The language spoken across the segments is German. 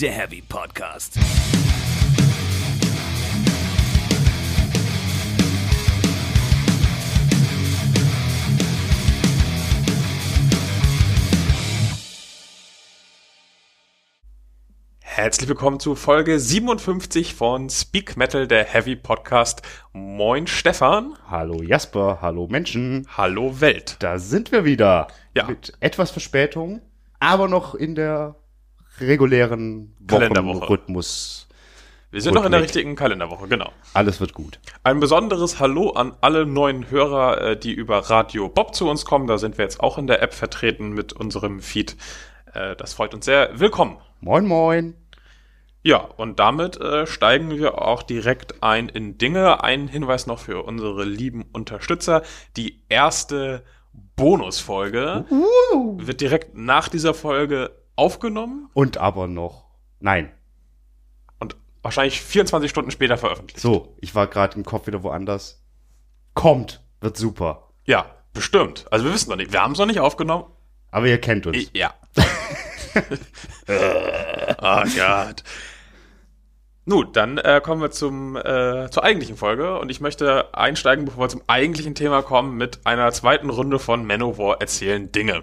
der Heavy Podcast. Herzlich willkommen zu Folge 57 von Speak Metal, der Heavy Podcast. Moin Stefan. Hallo Jasper, hallo Menschen. Hallo Welt. Da sind wir wieder. Ja. Mit etwas Verspätung, aber noch in der regulären Wochenrhythmus. Wir sind noch in der richtigen Kalenderwoche, genau. Alles wird gut. Ein besonderes Hallo an alle neuen Hörer, äh, die über Radio Bob zu uns kommen. Da sind wir jetzt auch in der App vertreten mit unserem Feed. Äh, das freut uns sehr. Willkommen. Moin, moin. Ja, und damit äh, steigen wir auch direkt ein in Dinge. Ein Hinweis noch für unsere lieben Unterstützer. Die erste Bonusfolge uh. wird direkt nach dieser Folge aufgenommen. Und aber noch. Nein. Und wahrscheinlich 24 Stunden später veröffentlicht. So, ich war gerade im Kopf wieder woanders. Kommt, wird super. Ja, bestimmt. Also wir wissen noch nicht, wir haben es noch nicht aufgenommen. Aber ihr kennt uns. I ja. oh Gott. Nun, dann äh, kommen wir zum, äh, zur eigentlichen Folge und ich möchte einsteigen, bevor wir zum eigentlichen Thema kommen, mit einer zweiten Runde von Manowar erzählen Dinge.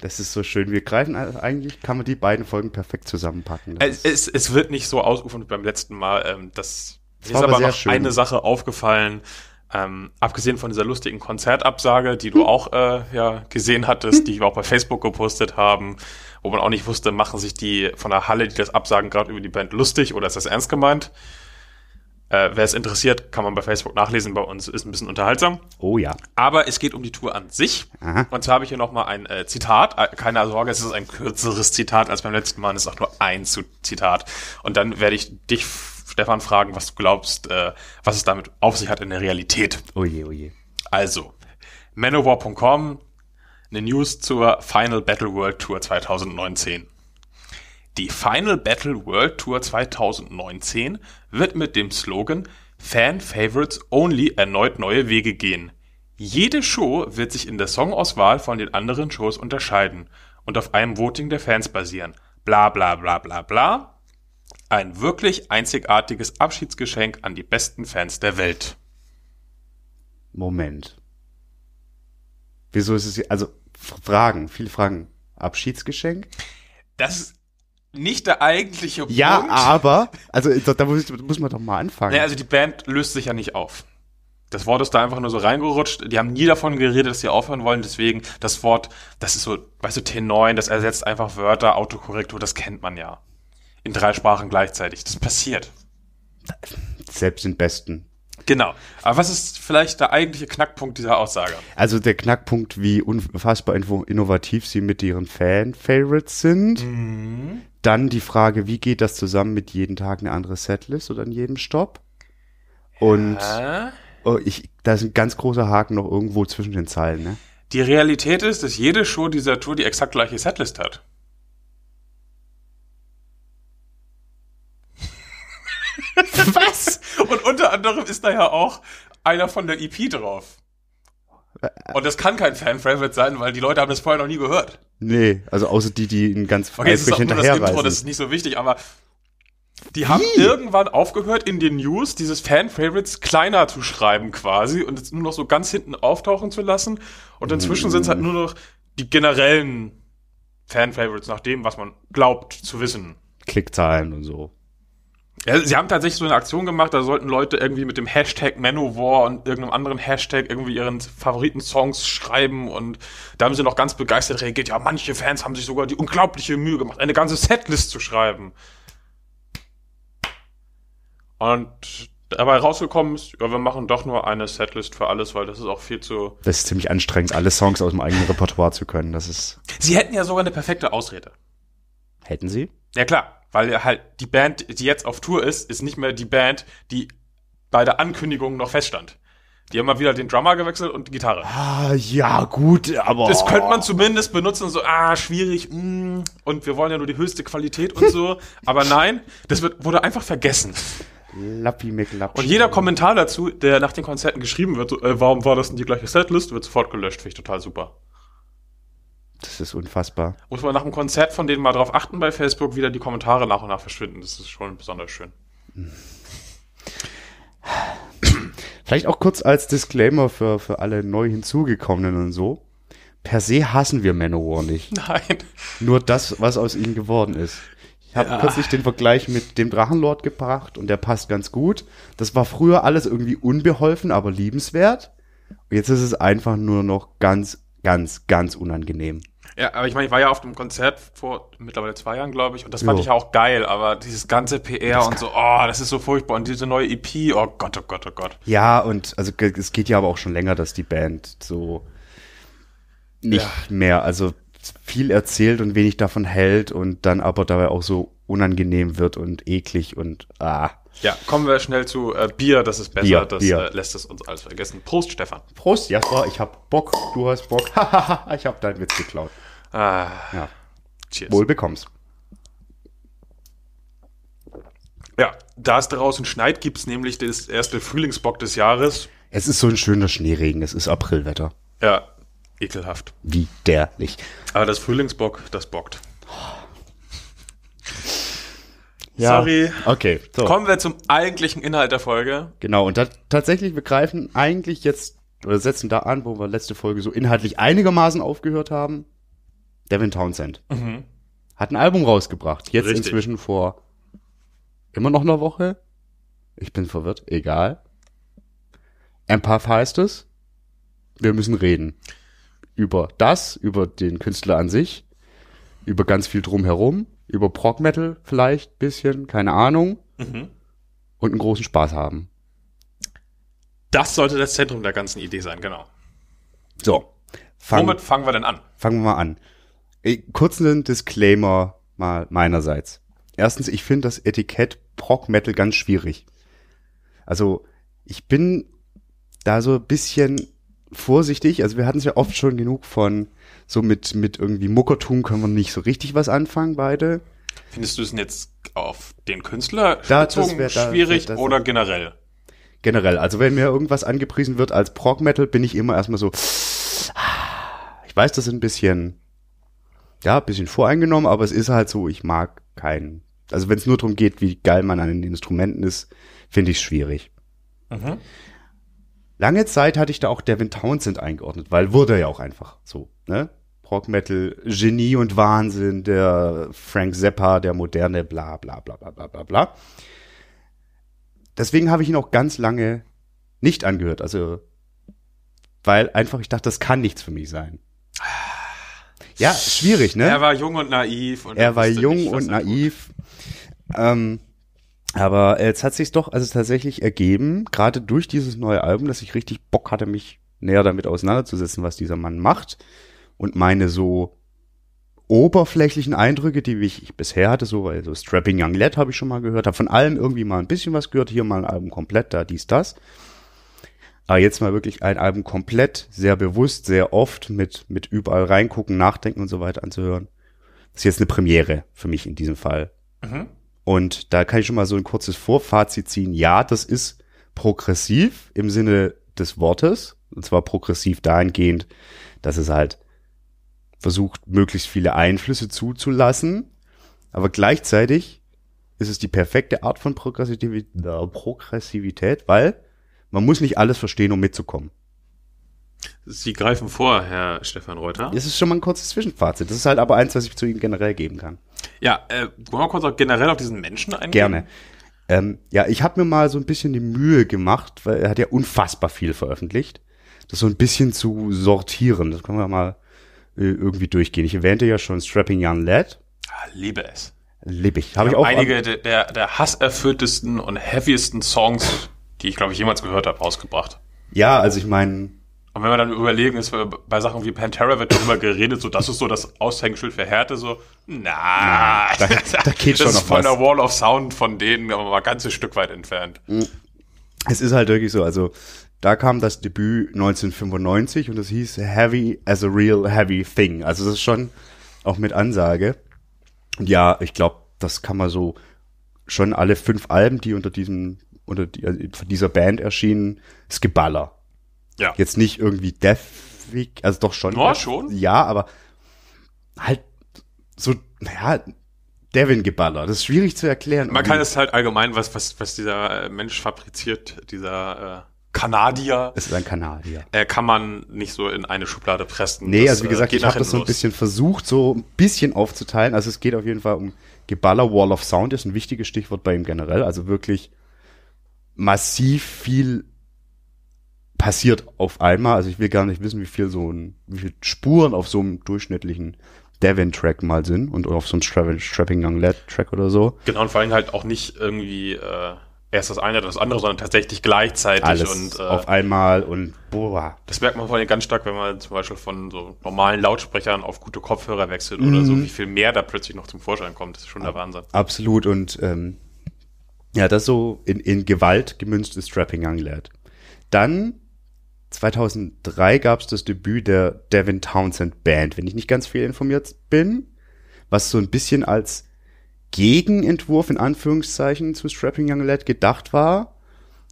Das ist so schön. Wir greifen eigentlich, kann man die beiden Folgen perfekt zusammenpacken. Es, es, es, wird nicht so ausufernd beim letzten Mal. Ähm, das, das ist aber, aber noch schön. eine Sache aufgefallen. Ähm, abgesehen von dieser lustigen Konzertabsage, die du hm. auch äh, ja, gesehen hattest, hm. die wir auch bei Facebook gepostet haben, wo man auch nicht wusste, machen sich die von der Halle, die das absagen, gerade über die Band lustig oder ist das ernst gemeint? Äh, Wer es interessiert, kann man bei Facebook nachlesen. Bei uns ist ein bisschen unterhaltsam. Oh ja. Aber es geht um die Tour an sich. Aha. Und zwar habe ich hier nochmal ein äh, Zitat. Äh, keine Sorge, es ist ein kürzeres Zitat als beim letzten Mal. Es ist auch nur ein Zitat. Und dann werde ich dich, Stefan, fragen, was du glaubst, äh, was es damit auf sich hat in der Realität. Oh je, oh je. Also, manowar.com, eine News zur Final Battle World Tour 2019. Die Final Battle World Tour 2019 wird mit dem Slogan Fan Favorites Only erneut neue Wege gehen. Jede Show wird sich in der Songauswahl von den anderen Shows unterscheiden und auf einem Voting der Fans basieren. Bla bla bla bla bla. Ein wirklich einzigartiges Abschiedsgeschenk an die besten Fans der Welt. Moment. Wieso ist es hier? Also Fragen, viele Fragen. Abschiedsgeschenk? Das nicht der eigentliche Punkt. Ja, aber, also da muss, ich, muss man doch mal anfangen. Naja, also die Band löst sich ja nicht auf. Das Wort ist da einfach nur so reingerutscht. Die haben nie davon geredet, dass sie aufhören wollen. Deswegen, das Wort, das ist so, weißt du, T9, das ersetzt einfach Wörter, Autokorrektur, das kennt man ja. In drei Sprachen gleichzeitig. Das passiert. Selbst den Besten. Genau. Aber was ist vielleicht der eigentliche Knackpunkt dieser Aussage? Also der Knackpunkt, wie unfassbar innovativ sie mit ihren Fan-Favorites sind. Mhm. Dann die Frage, wie geht das zusammen mit jeden Tag eine andere Setlist oder an jedem Stopp? Und ja. oh, ich, da ist ein ganz großer Haken noch irgendwo zwischen den Zeilen. Ne? Die Realität ist, dass jede Show dieser Tour die exakt gleiche Setlist hat. Was? Und unter anderem ist da ja auch einer von der EP drauf. Äh, äh. Und das kann kein Fan-Favorite sein, weil die Leute haben das vorher noch nie gehört. Nee, also außer die, die ihn ganz okay, eifrig hinterherreisen. das Intro, das ist nicht so wichtig, aber die haben irgendwann aufgehört, in den News dieses Fan-Favorites kleiner zu schreiben quasi und es nur noch so ganz hinten auftauchen zu lassen. Und inzwischen mm. sind es halt nur noch die generellen Fan-Favorites nach dem, was man glaubt zu wissen. Klickzahlen und so. Ja, sie haben tatsächlich so eine Aktion gemacht, da sollten Leute irgendwie mit dem Hashtag Manowar und irgendeinem anderen Hashtag irgendwie ihren Favoriten-Songs schreiben und da haben sie noch ganz begeistert reagiert. Ja, manche Fans haben sich sogar die unglaubliche Mühe gemacht, eine ganze Setlist zu schreiben. Und dabei rausgekommen ist, ja, wir machen doch nur eine Setlist für alles, weil das ist auch viel zu. Das ist ziemlich anstrengend, alle Songs aus dem eigenen Repertoire zu können. Das ist. Sie hätten ja sogar eine perfekte Ausrede. Hätten Sie? Ja, klar weil halt die Band, die jetzt auf Tour ist, ist nicht mehr die Band, die bei der Ankündigung noch feststand. Die haben mal wieder den Drummer gewechselt und die Gitarre. Ah, ja, gut, aber. Das könnte man zumindest benutzen, so, ah, schwierig, mm, und wir wollen ja nur die höchste Qualität und so. aber nein, das wird, wurde einfach vergessen. Lappi McLappi. Und jeder Kommentar dazu, der nach den Konzerten geschrieben wird, so, äh, warum war das denn die gleiche Setlist, wird sofort gelöscht, finde ich total super. Das ist unfassbar. Muss man nach dem Konzert von denen mal drauf achten bei Facebook, wieder die Kommentare nach und nach verschwinden. Das ist schon besonders schön. Vielleicht auch kurz als Disclaimer für, für alle neu hinzugekommenen und so. Per se hassen wir Manowar nicht. Nein. Nur das, was aus ihnen geworden ist. Ich habe ja. kürzlich den Vergleich mit dem Drachenlord gebracht und der passt ganz gut. Das war früher alles irgendwie unbeholfen, aber liebenswert. Jetzt ist es einfach nur noch ganz ganz, ganz unangenehm. Ja, aber ich meine, ich war ja auf dem Konzert vor mittlerweile zwei Jahren, glaube ich, und das fand ich ja auch geil, aber dieses ganze PR das und so, oh, das ist so furchtbar und diese neue EP, oh Gott, oh Gott, oh Gott. Ja, und also es geht ja aber auch schon länger, dass die Band so nicht ja. mehr, also viel erzählt und wenig davon hält und dann aber dabei auch so unangenehm wird und eklig und ah. Ja, kommen wir schnell zu äh, Bier, das ist besser, Bier, das Bier. Äh, lässt es uns alles vergessen. Prost, Stefan. Prost, Jasper, ich hab Bock, du hast Bock. ich hab deinen Witz geklaut. Ah, ja. Cheers. Wohl bekommst. Ja, da es draußen schneit, gibt's nämlich das erste Frühlingsbock des Jahres. Es ist so ein schöner Schneeregen, es ist Aprilwetter. Ja, ekelhaft. Widerlich. Aber das Frühlingsbock, das bockt. Ja. Sorry. Okay. So. Kommen wir zum eigentlichen Inhalt der Folge. Genau, und tatsächlich, wir greifen eigentlich jetzt oder setzen da an, wo wir letzte Folge so inhaltlich einigermaßen aufgehört haben. Devin Townsend. Mhm. Hat ein Album rausgebracht. Jetzt Richtig. inzwischen vor immer noch einer Woche. Ich bin verwirrt. Egal. Empath heißt es. Wir müssen reden. Über das, über den Künstler an sich, über ganz viel drumherum über Prog Metal vielleicht, bisschen, keine Ahnung. Mhm. Und einen großen Spaß haben. Das sollte das Zentrum der ganzen Idee sein, genau. So. Fang, Womit fangen wir denn an? Fangen wir mal an. Äh, kurzen Disclaimer mal meinerseits. Erstens, ich finde das Etikett Prog Metal ganz schwierig. Also, ich bin da so ein bisschen vorsichtig. Also, wir hatten es ja oft schon genug von so mit, mit irgendwie Muckertum können wir nicht so richtig was anfangen, beide. Findest du es denn jetzt auf den Künstler da, wär, da, schwierig das, oder generell? Generell. Also wenn mir irgendwas angepriesen wird als Prog Metal, bin ich immer erstmal so, ich weiß, das ist ein bisschen, ja, ein bisschen voreingenommen, aber es ist halt so, ich mag keinen. Also wenn es nur darum geht, wie geil man an den Instrumenten ist, finde ich es schwierig. Mhm. Lange Zeit hatte ich da auch Devin Townsend eingeordnet, weil wurde er ja auch einfach so, ne? Rock Metal, Genie und Wahnsinn, der Frank Zappa, der moderne, bla bla bla bla bla bla bla. Deswegen habe ich ihn auch ganz lange nicht angehört. Also, weil einfach ich dachte, das kann nichts für mich sein. Ah. Ja, schwierig, ne? Er war jung und naiv. Und er war jung nicht, und naiv. Ähm, aber jetzt hat sich doch also tatsächlich ergeben, gerade durch dieses neue Album, dass ich richtig Bock hatte, mich näher damit auseinanderzusetzen, was dieser Mann macht und meine so oberflächlichen Eindrücke, die ich bisher hatte, so, weil so Strapping Young Lad habe ich schon mal gehört, habe von allem irgendwie mal ein bisschen was gehört, hier mal ein Album komplett, da dies, das. Aber jetzt mal wirklich ein Album komplett, sehr bewusst, sehr oft mit, mit überall reingucken, nachdenken und so weiter anzuhören. Das ist jetzt eine Premiere für mich in diesem Fall. Mhm. Und da kann ich schon mal so ein kurzes Vorfazit ziehen. Ja, das ist progressiv im Sinne des Wortes. Und zwar progressiv dahingehend, dass es halt versucht, möglichst viele Einflüsse zuzulassen, aber gleichzeitig ist es die perfekte Art von Progressivität, weil man muss nicht alles verstehen, um mitzukommen. Sie greifen vor, Herr Stefan Reuter. Das ist schon mal ein kurzes Zwischenfazit. Das ist halt aber eins, was ich zu Ihnen generell geben kann. Ja, äh, wollen wir kurz auch generell auf diesen Menschen eingehen? Gerne. Ähm, ja, ich habe mir mal so ein bisschen die Mühe gemacht, weil er hat ja unfassbar viel veröffentlicht, das so ein bisschen zu sortieren. Das können wir mal äh, irgendwie durchgehen. Ich erwähnte ja schon Strapping Young Lad. Ah, liebe es. Liebe ich. Hab ich auch. Einige der, der, hasserfülltesten und heaviesten Songs, die ich glaube ich jemals gehört habe, rausgebracht. Ja, also ich meine, und wenn wir dann überlegen, ist bei Sachen wie Pantera wird darüber geredet, so das ist so das Aushängeschild für Härte, so na, da, da geht das schon ist noch von was. der Wall of Sound von denen aber mal ein ganzes Stück weit entfernt. Es ist halt wirklich so, also da kam das Debüt 1995 und es hieß Heavy as a Real Heavy Thing. Also das ist schon auch mit Ansage. Und ja, ich glaube, das kann man so schon alle fünf Alben, die unter diesem unter die, also dieser Band erschienen, ist Geballer. Ja. Jetzt nicht irgendwie Deathwick, also doch schon. Ja, schon. Ja, aber halt so, naja, Devin-Geballer. Das ist schwierig zu erklären. Man kann es halt allgemein, was, was, was dieser äh, Mensch fabriziert, dieser äh Kanadier. Es ist ein Kanadier. Er äh, kann man nicht so in eine Schublade pressen. Nee, das, also wie gesagt, äh, ich habe das so ein bisschen versucht, so ein bisschen aufzuteilen. Also es geht auf jeden Fall um Geballer Wall of Sound, ist ein wichtiges Stichwort bei ihm generell. Also wirklich massiv viel passiert auf einmal. Also ich will gar nicht wissen, wie viel so ein, wie viel Spuren auf so einem durchschnittlichen Devin-Track mal sind und auf so einem Strapping Young Lad-Track oder so. Genau, und vor allem halt auch nicht irgendwie. Äh erst das eine oder das andere, sondern tatsächlich gleichzeitig Alles und äh, auf einmal und boah. Das merkt man vor allem ganz stark, wenn man zum Beispiel von so normalen Lautsprechern auf gute Kopfhörer wechselt mhm. oder so, mhm. wie viel mehr da plötzlich noch zum Vorschein kommt. Das ist schon der Wahnsinn. Absolut und ähm, ja, das so in, in Gewalt gemünztes Strapping angelehrt. Dann 2003 gab es das Debüt der Devin Townsend Band, wenn ich nicht ganz viel informiert bin, was so ein bisschen als Gegenentwurf in Anführungszeichen zu Strapping Young Lad gedacht war.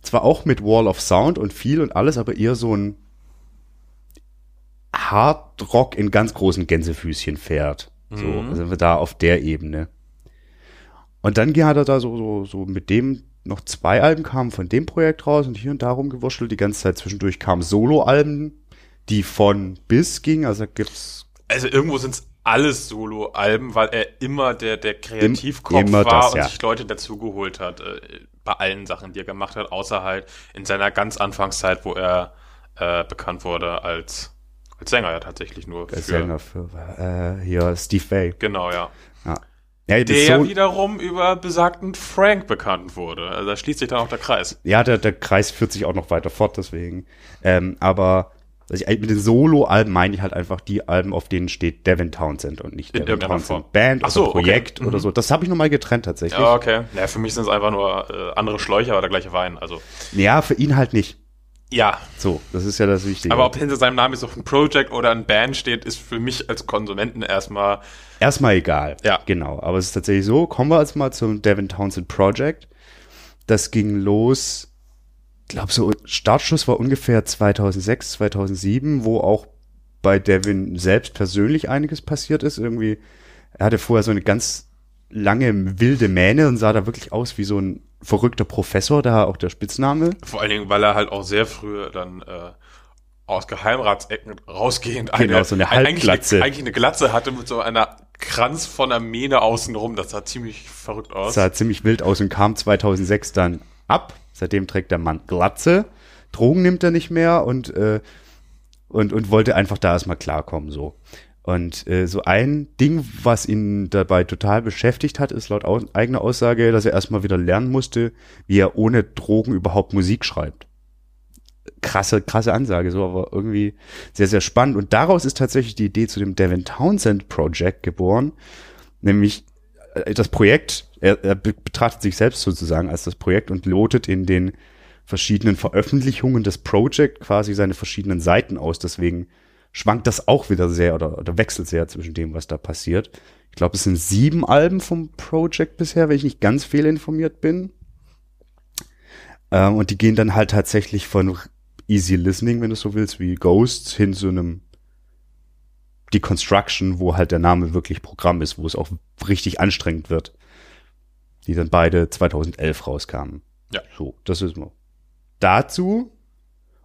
Zwar auch mit Wall of Sound und viel und alles, aber eher so ein Hard Rock in ganz großen Gänsefüßchen fährt. So mhm. sind wir da auf der Ebene. Und dann hat er da so, so, so mit dem noch zwei Alben kamen von dem Projekt raus und hier und da rumgewurschtelt. Die ganze Zeit zwischendurch kamen Solo-Alben, die von bis gingen. Also gibt's. Also irgendwo sind es alles Solo-Alben, weil er immer der, der Kreativkopf Im, war das, und ja. sich Leute dazugeholt hat, äh, bei allen Sachen, die er gemacht hat, außer halt in seiner ganz Anfangszeit, wo er äh, bekannt wurde als, als Sänger ja tatsächlich nur. Als für, Sänger für äh, hier Steve Bay. Genau, ja. ja. ja der so wiederum über besagten Frank bekannt wurde. Also da schließt sich dann auch der Kreis. Ja, der, der Kreis führt sich auch noch weiter fort, deswegen. Ähm, aber also ich, mit den Solo-Alben meine ich halt einfach die Alben, auf denen steht Devin Townsend und nicht Devin Townsend Band Ach so, oder Projekt okay. oder so. Das habe ich nochmal getrennt tatsächlich. Ja, okay. Naja, für mich sind es einfach nur äh, andere Schläuche, oder gleiche Wein. Also. Ja, für ihn halt nicht. Ja. So, das ist ja das Wichtige. Aber ob hinter seinem Namen jetzt auch ein Project oder ein Band steht, ist für mich als Konsumenten erstmal. Erstmal egal. Ja. Genau. Aber es ist tatsächlich so. Kommen wir jetzt mal zum Devin Townsend Project. Das ging los glaube, so Startschuss war ungefähr 2006, 2007, wo auch bei Devin selbst persönlich einiges passiert ist. Irgendwie, er hatte vorher so eine ganz lange wilde Mähne und sah da wirklich aus wie so ein verrückter Professor, da auch der Spitzname. Vor allen Dingen, weil er halt auch sehr früh dann äh, aus Geheimratsecken rausgehend eine, genau, so eine Halbglatze. Eigentlich, eigentlich, eine Glatze hatte mit so einer Kranz von der Mähne außenrum. Das sah ziemlich verrückt aus. Das sah ziemlich wild aus und kam 2006 dann ab Seitdem trägt der Mann Glatze, Drogen nimmt er nicht mehr und, äh, und, und wollte einfach da erstmal klarkommen so. Und äh, so ein Ding, was ihn dabei total beschäftigt hat, ist laut aus eigener Aussage, dass er erstmal wieder lernen musste, wie er ohne Drogen überhaupt Musik schreibt. Krasse, krasse Ansage, so, aber irgendwie sehr, sehr spannend. Und daraus ist tatsächlich die Idee zu dem Devin Townsend Project geboren, nämlich äh, das Projekt er, er betrachtet sich selbst sozusagen als das Projekt und lotet in den verschiedenen Veröffentlichungen des Project quasi seine verschiedenen Seiten aus. Deswegen schwankt das auch wieder sehr oder, oder wechselt sehr zwischen dem, was da passiert. Ich glaube, es sind sieben Alben vom Project bisher, wenn ich nicht ganz fehlinformiert bin. Ähm, und die gehen dann halt tatsächlich von Easy Listening, wenn du so willst, wie Ghosts hin zu einem Deconstruction, wo halt der Name wirklich Programm ist, wo es auch richtig anstrengend wird die dann beide 2011 rauskamen. Ja. So, das ist wir. Dazu,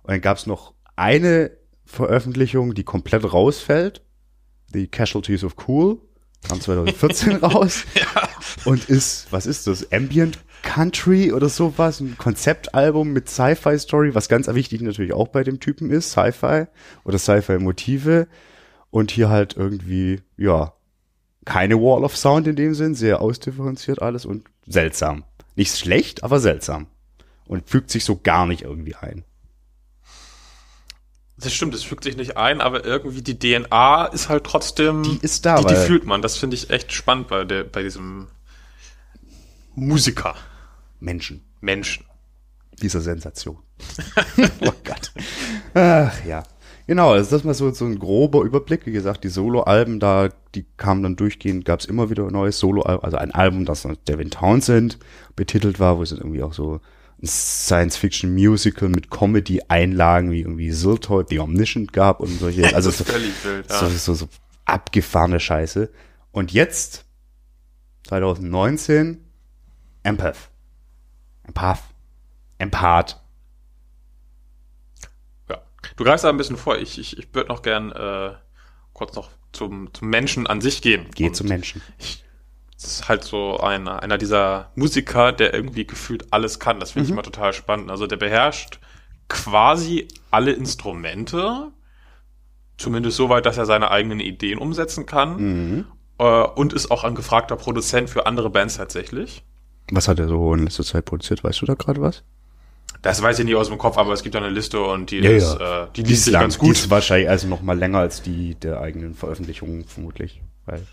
und dann gab es noch eine Veröffentlichung, die komplett rausfällt, The Casualties of Cool, kam 2014 raus ja. und ist, was ist das, Ambient Country oder sowas, ein Konzeptalbum mit Sci-Fi-Story, was ganz wichtig natürlich auch bei dem Typen ist, Sci-Fi oder Sci-Fi-Motive und hier halt irgendwie, ja, keine Wall of Sound in dem Sinn, sehr ausdifferenziert alles und seltsam. Nicht schlecht, aber seltsam. Und fügt sich so gar nicht irgendwie ein. Das stimmt, es fügt sich nicht ein, aber irgendwie die DNA ist halt trotzdem. Die ist da. Die, die fühlt man. Das finde ich echt spannend bei, der, bei diesem Musiker. Menschen. Menschen. Dieser Sensation. oh Gott. Ach ja. Genau, also das ist mal so, so ein grober Überblick. Wie gesagt, die Solo-Alben da, die kamen dann durchgehend, gab es immer wieder ein neues Solo-Album, also ein Album, das Devin Townsend betitelt war, wo es dann irgendwie auch so ein Science-Fiction-Musical mit Comedy-Einlagen wie irgendwie Ziltoid, The Omniscient gab und solche. Also so, wild, so, so, so abgefahrene Scheiße. Und jetzt, 2019, Empath. Empath. Empath. Du greifst da ein bisschen vor. Ich, ich, ich würde noch gern äh, kurz noch zum, zum Menschen an sich gehen. Geh zum Menschen. Ich, das ist halt so einer, einer dieser Musiker, der irgendwie gefühlt alles kann. Das finde mhm. ich immer total spannend. Also der beherrscht quasi alle Instrumente, zumindest so weit, dass er seine eigenen Ideen umsetzen kann mhm. äh, und ist auch ein gefragter Produzent für andere Bands tatsächlich. Was hat er so in letzter Zeit produziert? Weißt du da gerade was? das weiß ich nicht aus dem Kopf, aber es gibt da eine Liste und die, ja, ist, ja. Äh, die, die liest sich lang, ganz gut. Die ist wahrscheinlich also noch mal länger als die der eigenen Veröffentlichung vermutlich. Weil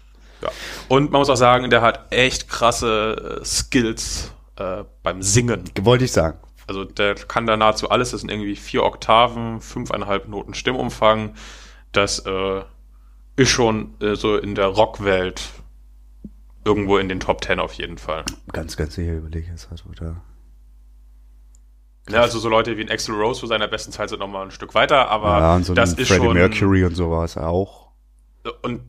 ja. Und man muss auch sagen, der hat echt krasse äh, Skills äh, beim Singen. Wollte ich sagen. Also der kann da nahezu alles. Das sind irgendwie vier Oktaven, fünfeinhalb Noten Stimmumfang. Das äh, ist schon äh, so in der Rockwelt irgendwo in den Top Ten auf jeden Fall. Ganz, ganz sicher überlege ich jetzt halt, oder? Ja, ne, also so Leute wie ein Axel Rose zu seiner besten Zeit sind nochmal ein Stück weiter, aber ja, und so das ist Freddie schon, Mercury und sowas auch. Und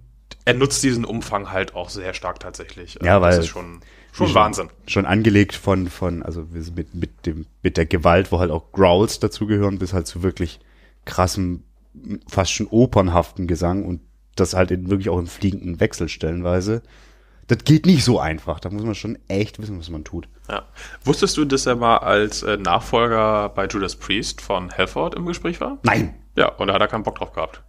er nutzt diesen Umfang halt auch sehr stark tatsächlich. Ja, also weil ist schon, schon Wahnsinn. Schon angelegt von, von also mit, mit, dem, mit der Gewalt, wo halt auch Growls dazugehören, bis halt zu wirklich krassem, fast schon opernhaften Gesang und das halt in, wirklich auch im fliegenden Wechsel stellenweise das geht nicht so einfach. Da muss man schon echt wissen, was man tut. Ja. Wusstest du, dass er mal als äh, Nachfolger bei Judas Priest von Halford im Gespräch war? Nein. Ja, und da hat er keinen Bock drauf gehabt.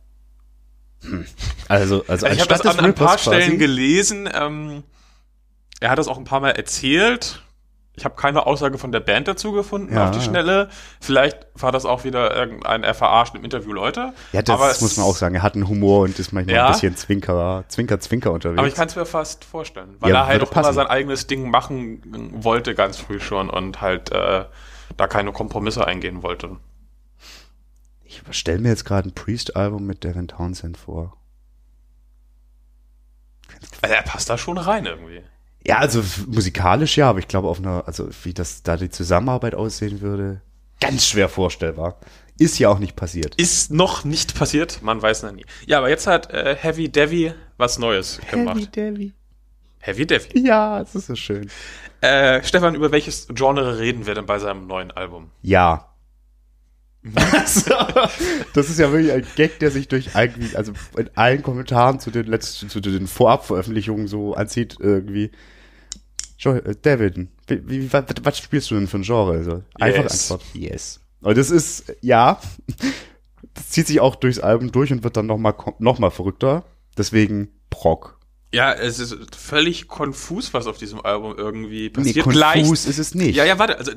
Hm. Also, also, also ich habe das an, an ein paar Stellen gelesen. Ähm, er hat das auch ein paar Mal erzählt ich habe keine Aussage von der Band dazu gefunden ja, auf die Schnelle. Ja. Vielleicht war das auch wieder irgendein er verarscht im Interview, Leute. Ja, das aber muss man auch sagen. Er hat einen Humor und ist manchmal ja, ein bisschen Zwinker, Zwinker, Zwinker unterwegs. Aber ich kann es mir fast vorstellen, weil er halt auch immer sein eigenes Ding machen wollte ganz früh schon und halt äh, da keine Kompromisse eingehen wollte. Ich stelle mir jetzt gerade ein Priest-Album mit Devin Townsend vor. Also er passt da schon rein irgendwie. Ja, also musikalisch ja, aber ich glaube auf einer, also wie das da die Zusammenarbeit aussehen würde, ganz schwer vorstellbar. Ist ja auch nicht passiert. Ist noch nicht passiert, man weiß noch nie. Ja, aber jetzt hat äh, Heavy Devi was Neues gemacht. Heavy Devi. Heavy Devi. Ja, es ist so schön. Äh, Stefan, über welches Genre reden wir denn bei seinem neuen Album? Ja, also, das ist ja wirklich ein Gag, der sich durch eigentlich, also in allen Kommentaren zu den letzten, zu den Vorabveröffentlichungen so anzieht, irgendwie. Joel, äh, David, wie, wie, was, was, spielst du denn für ein Genre? Also, einfache yes. Antwort, yes. Und das ist, ja, das zieht sich auch durchs Album durch und wird dann nochmal noch mal verrückter. Deswegen Proc. Ja, es ist völlig konfus, was auf diesem Album irgendwie passiert. Nee, konfus Gleich, ist es nicht. Ja, ja, warte, also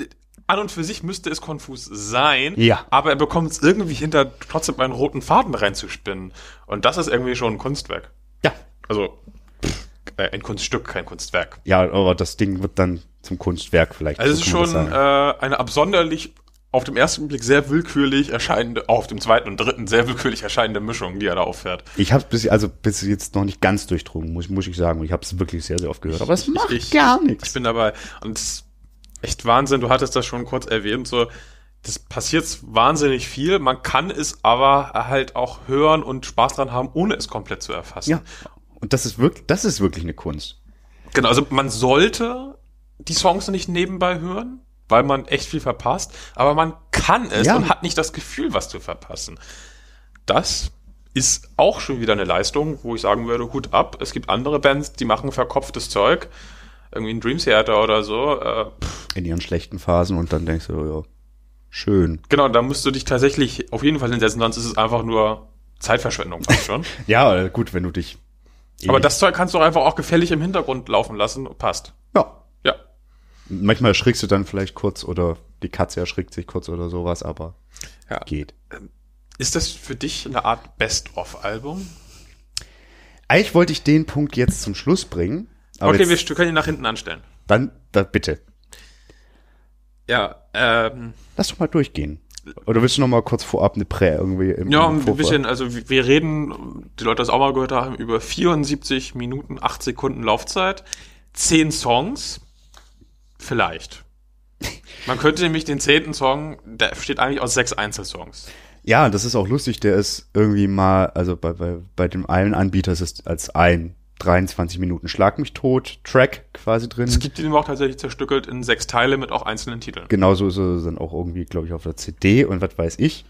an und für sich müsste es konfus sein, ja. aber er bekommt es irgendwie hinter, trotzdem einen roten Faden reinzuspinnen. Und das ist irgendwie schon ein Kunstwerk. Ja. Also pff, äh, ein Kunststück, kein Kunstwerk. Ja, aber das Ding wird dann zum Kunstwerk vielleicht. Also es ist schon äh, eine absonderlich auf dem ersten Blick sehr willkürlich erscheinende, auf dem zweiten und dritten sehr willkürlich erscheinende Mischung, die er da auffährt. Ich habe es bis, also bis jetzt noch nicht ganz durchdrungen, muss, muss ich sagen. Ich habe es wirklich sehr, sehr oft gehört. Aber es macht ich, gar nichts. Ich bin dabei. Und echt Wahnsinn. Du hattest das schon kurz erwähnt, so das passiert wahnsinnig viel. Man kann es aber halt auch hören und Spaß dran haben, ohne es komplett zu erfassen. Ja. Und das ist wirklich, das ist wirklich eine Kunst. Genau, also man sollte die Songs nicht nebenbei hören, weil man echt viel verpasst, aber man kann es ja. und hat nicht das Gefühl, was zu verpassen. Das ist auch schon wieder eine Leistung, wo ich sagen würde, Hut ab. Es gibt andere Bands, die machen verkopftes Zeug irgendwie ein Dream Theater oder so. Äh, in ihren schlechten Phasen und dann denkst du, ja, schön. Genau, da musst du dich tatsächlich auf jeden Fall hinsetzen, sonst ist es einfach nur Zeitverschwendung schon. ja, gut, wenn du dich. Eh Aber das Zeug kannst du einfach auch gefällig im Hintergrund laufen lassen, passt. Ja. Ja. Manchmal erschrickst du dann vielleicht kurz oder die Katze erschrickt sich kurz oder sowas, aber ja. geht. Ist das für dich eine Art Best-of-Album? Eigentlich wollte ich den Punkt jetzt zum Schluss bringen, aber okay, jetzt, wir können ihn nach hinten anstellen. Dann, da, bitte. Ja, ähm. Lass doch mal durchgehen. Oder willst du noch mal kurz vorab eine Prä irgendwie? Im, ja, ein bisschen. Also wir reden, die Leute das auch mal gehört haben, über 74 Minuten, 8 Sekunden Laufzeit, 10 Songs, vielleicht. Man könnte nämlich den zehnten Song, der steht eigentlich aus sechs Einzelsongs. Ja, das ist auch lustig, der ist irgendwie mal, also bei, bei, bei dem einen Anbieter ist es als ein 23 Minuten Schlag mich tot, Track quasi drin. Es gibt den auch tatsächlich zerstückelt in sechs Teile mit auch einzelnen Titeln. Genauso ist es dann auch irgendwie, glaube ich, auf der CD und was weiß ich.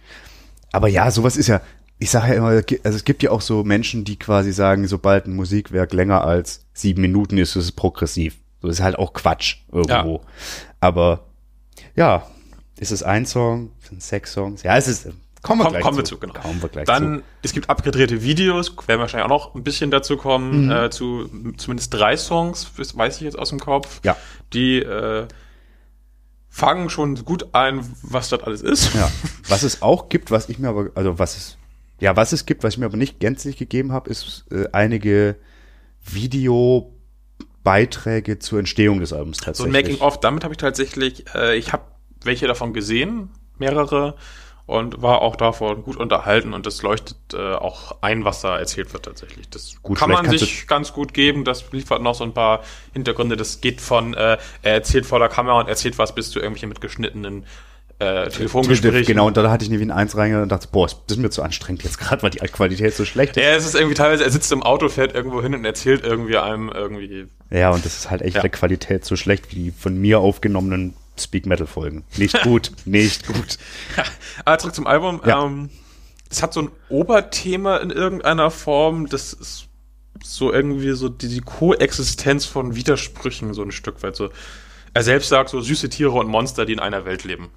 Aber ja, sowas ist ja, ich sage ja immer, also es gibt ja auch so Menschen, die quasi sagen, sobald ein Musikwerk länger als sieben Minuten ist, ist es progressiv. So ist halt auch Quatsch irgendwo. Ja. Aber ja, ist es ein Song, sind es sechs Songs? Ja, es ist, Kommen wir, Komm, gleich kommen wir zu. zu. genau. Kommen wir gleich Dann, zu. es gibt abgedrehte Videos, werden wahrscheinlich auch noch ein bisschen dazu kommen, mhm. äh, zu zumindest drei Songs, weiß ich jetzt aus dem Kopf, ja. die äh, fangen schon gut ein, was das alles ist. Ja. Was es auch gibt, was ich mir aber, also was es, ja, was es gibt, was ich mir aber nicht gänzlich gegeben habe, ist äh, einige Videobeiträge zur Entstehung des Albums tatsächlich. So ein Making-of, damit habe ich tatsächlich, äh, ich habe welche davon gesehen, mehrere und war auch davon gut unterhalten und das leuchtet äh, auch ein, was da erzählt wird tatsächlich. Das gut, kann man sich ganz gut geben. Das liefert noch so ein paar Hintergründe. Das geht von äh, er erzählt vor der Kamera und erzählt was bis zu irgendwelchen mit geschnittenen äh, Telefongesprächen. Genau, und da hatte ich nie ein Eins reingehört und dachte, boah, das ist mir zu anstrengend jetzt gerade, weil die Qualität so schlecht ist. Ja, es ist irgendwie teilweise, er sitzt im Auto, fährt irgendwo hin und erzählt irgendwie einem irgendwie. Ja, und das ist halt echt ja. der Qualität so schlecht wie die von mir aufgenommenen Speak Metal Folgen. Nicht gut, nicht gut. Ja, aber zurück zum Album. Ja. Ähm, es hat so ein Oberthema in irgendeiner Form. Das ist so irgendwie so die, die Koexistenz von Widersprüchen so ein Stück weit. So, er selbst sagt so süße Tiere und Monster, die in einer Welt leben.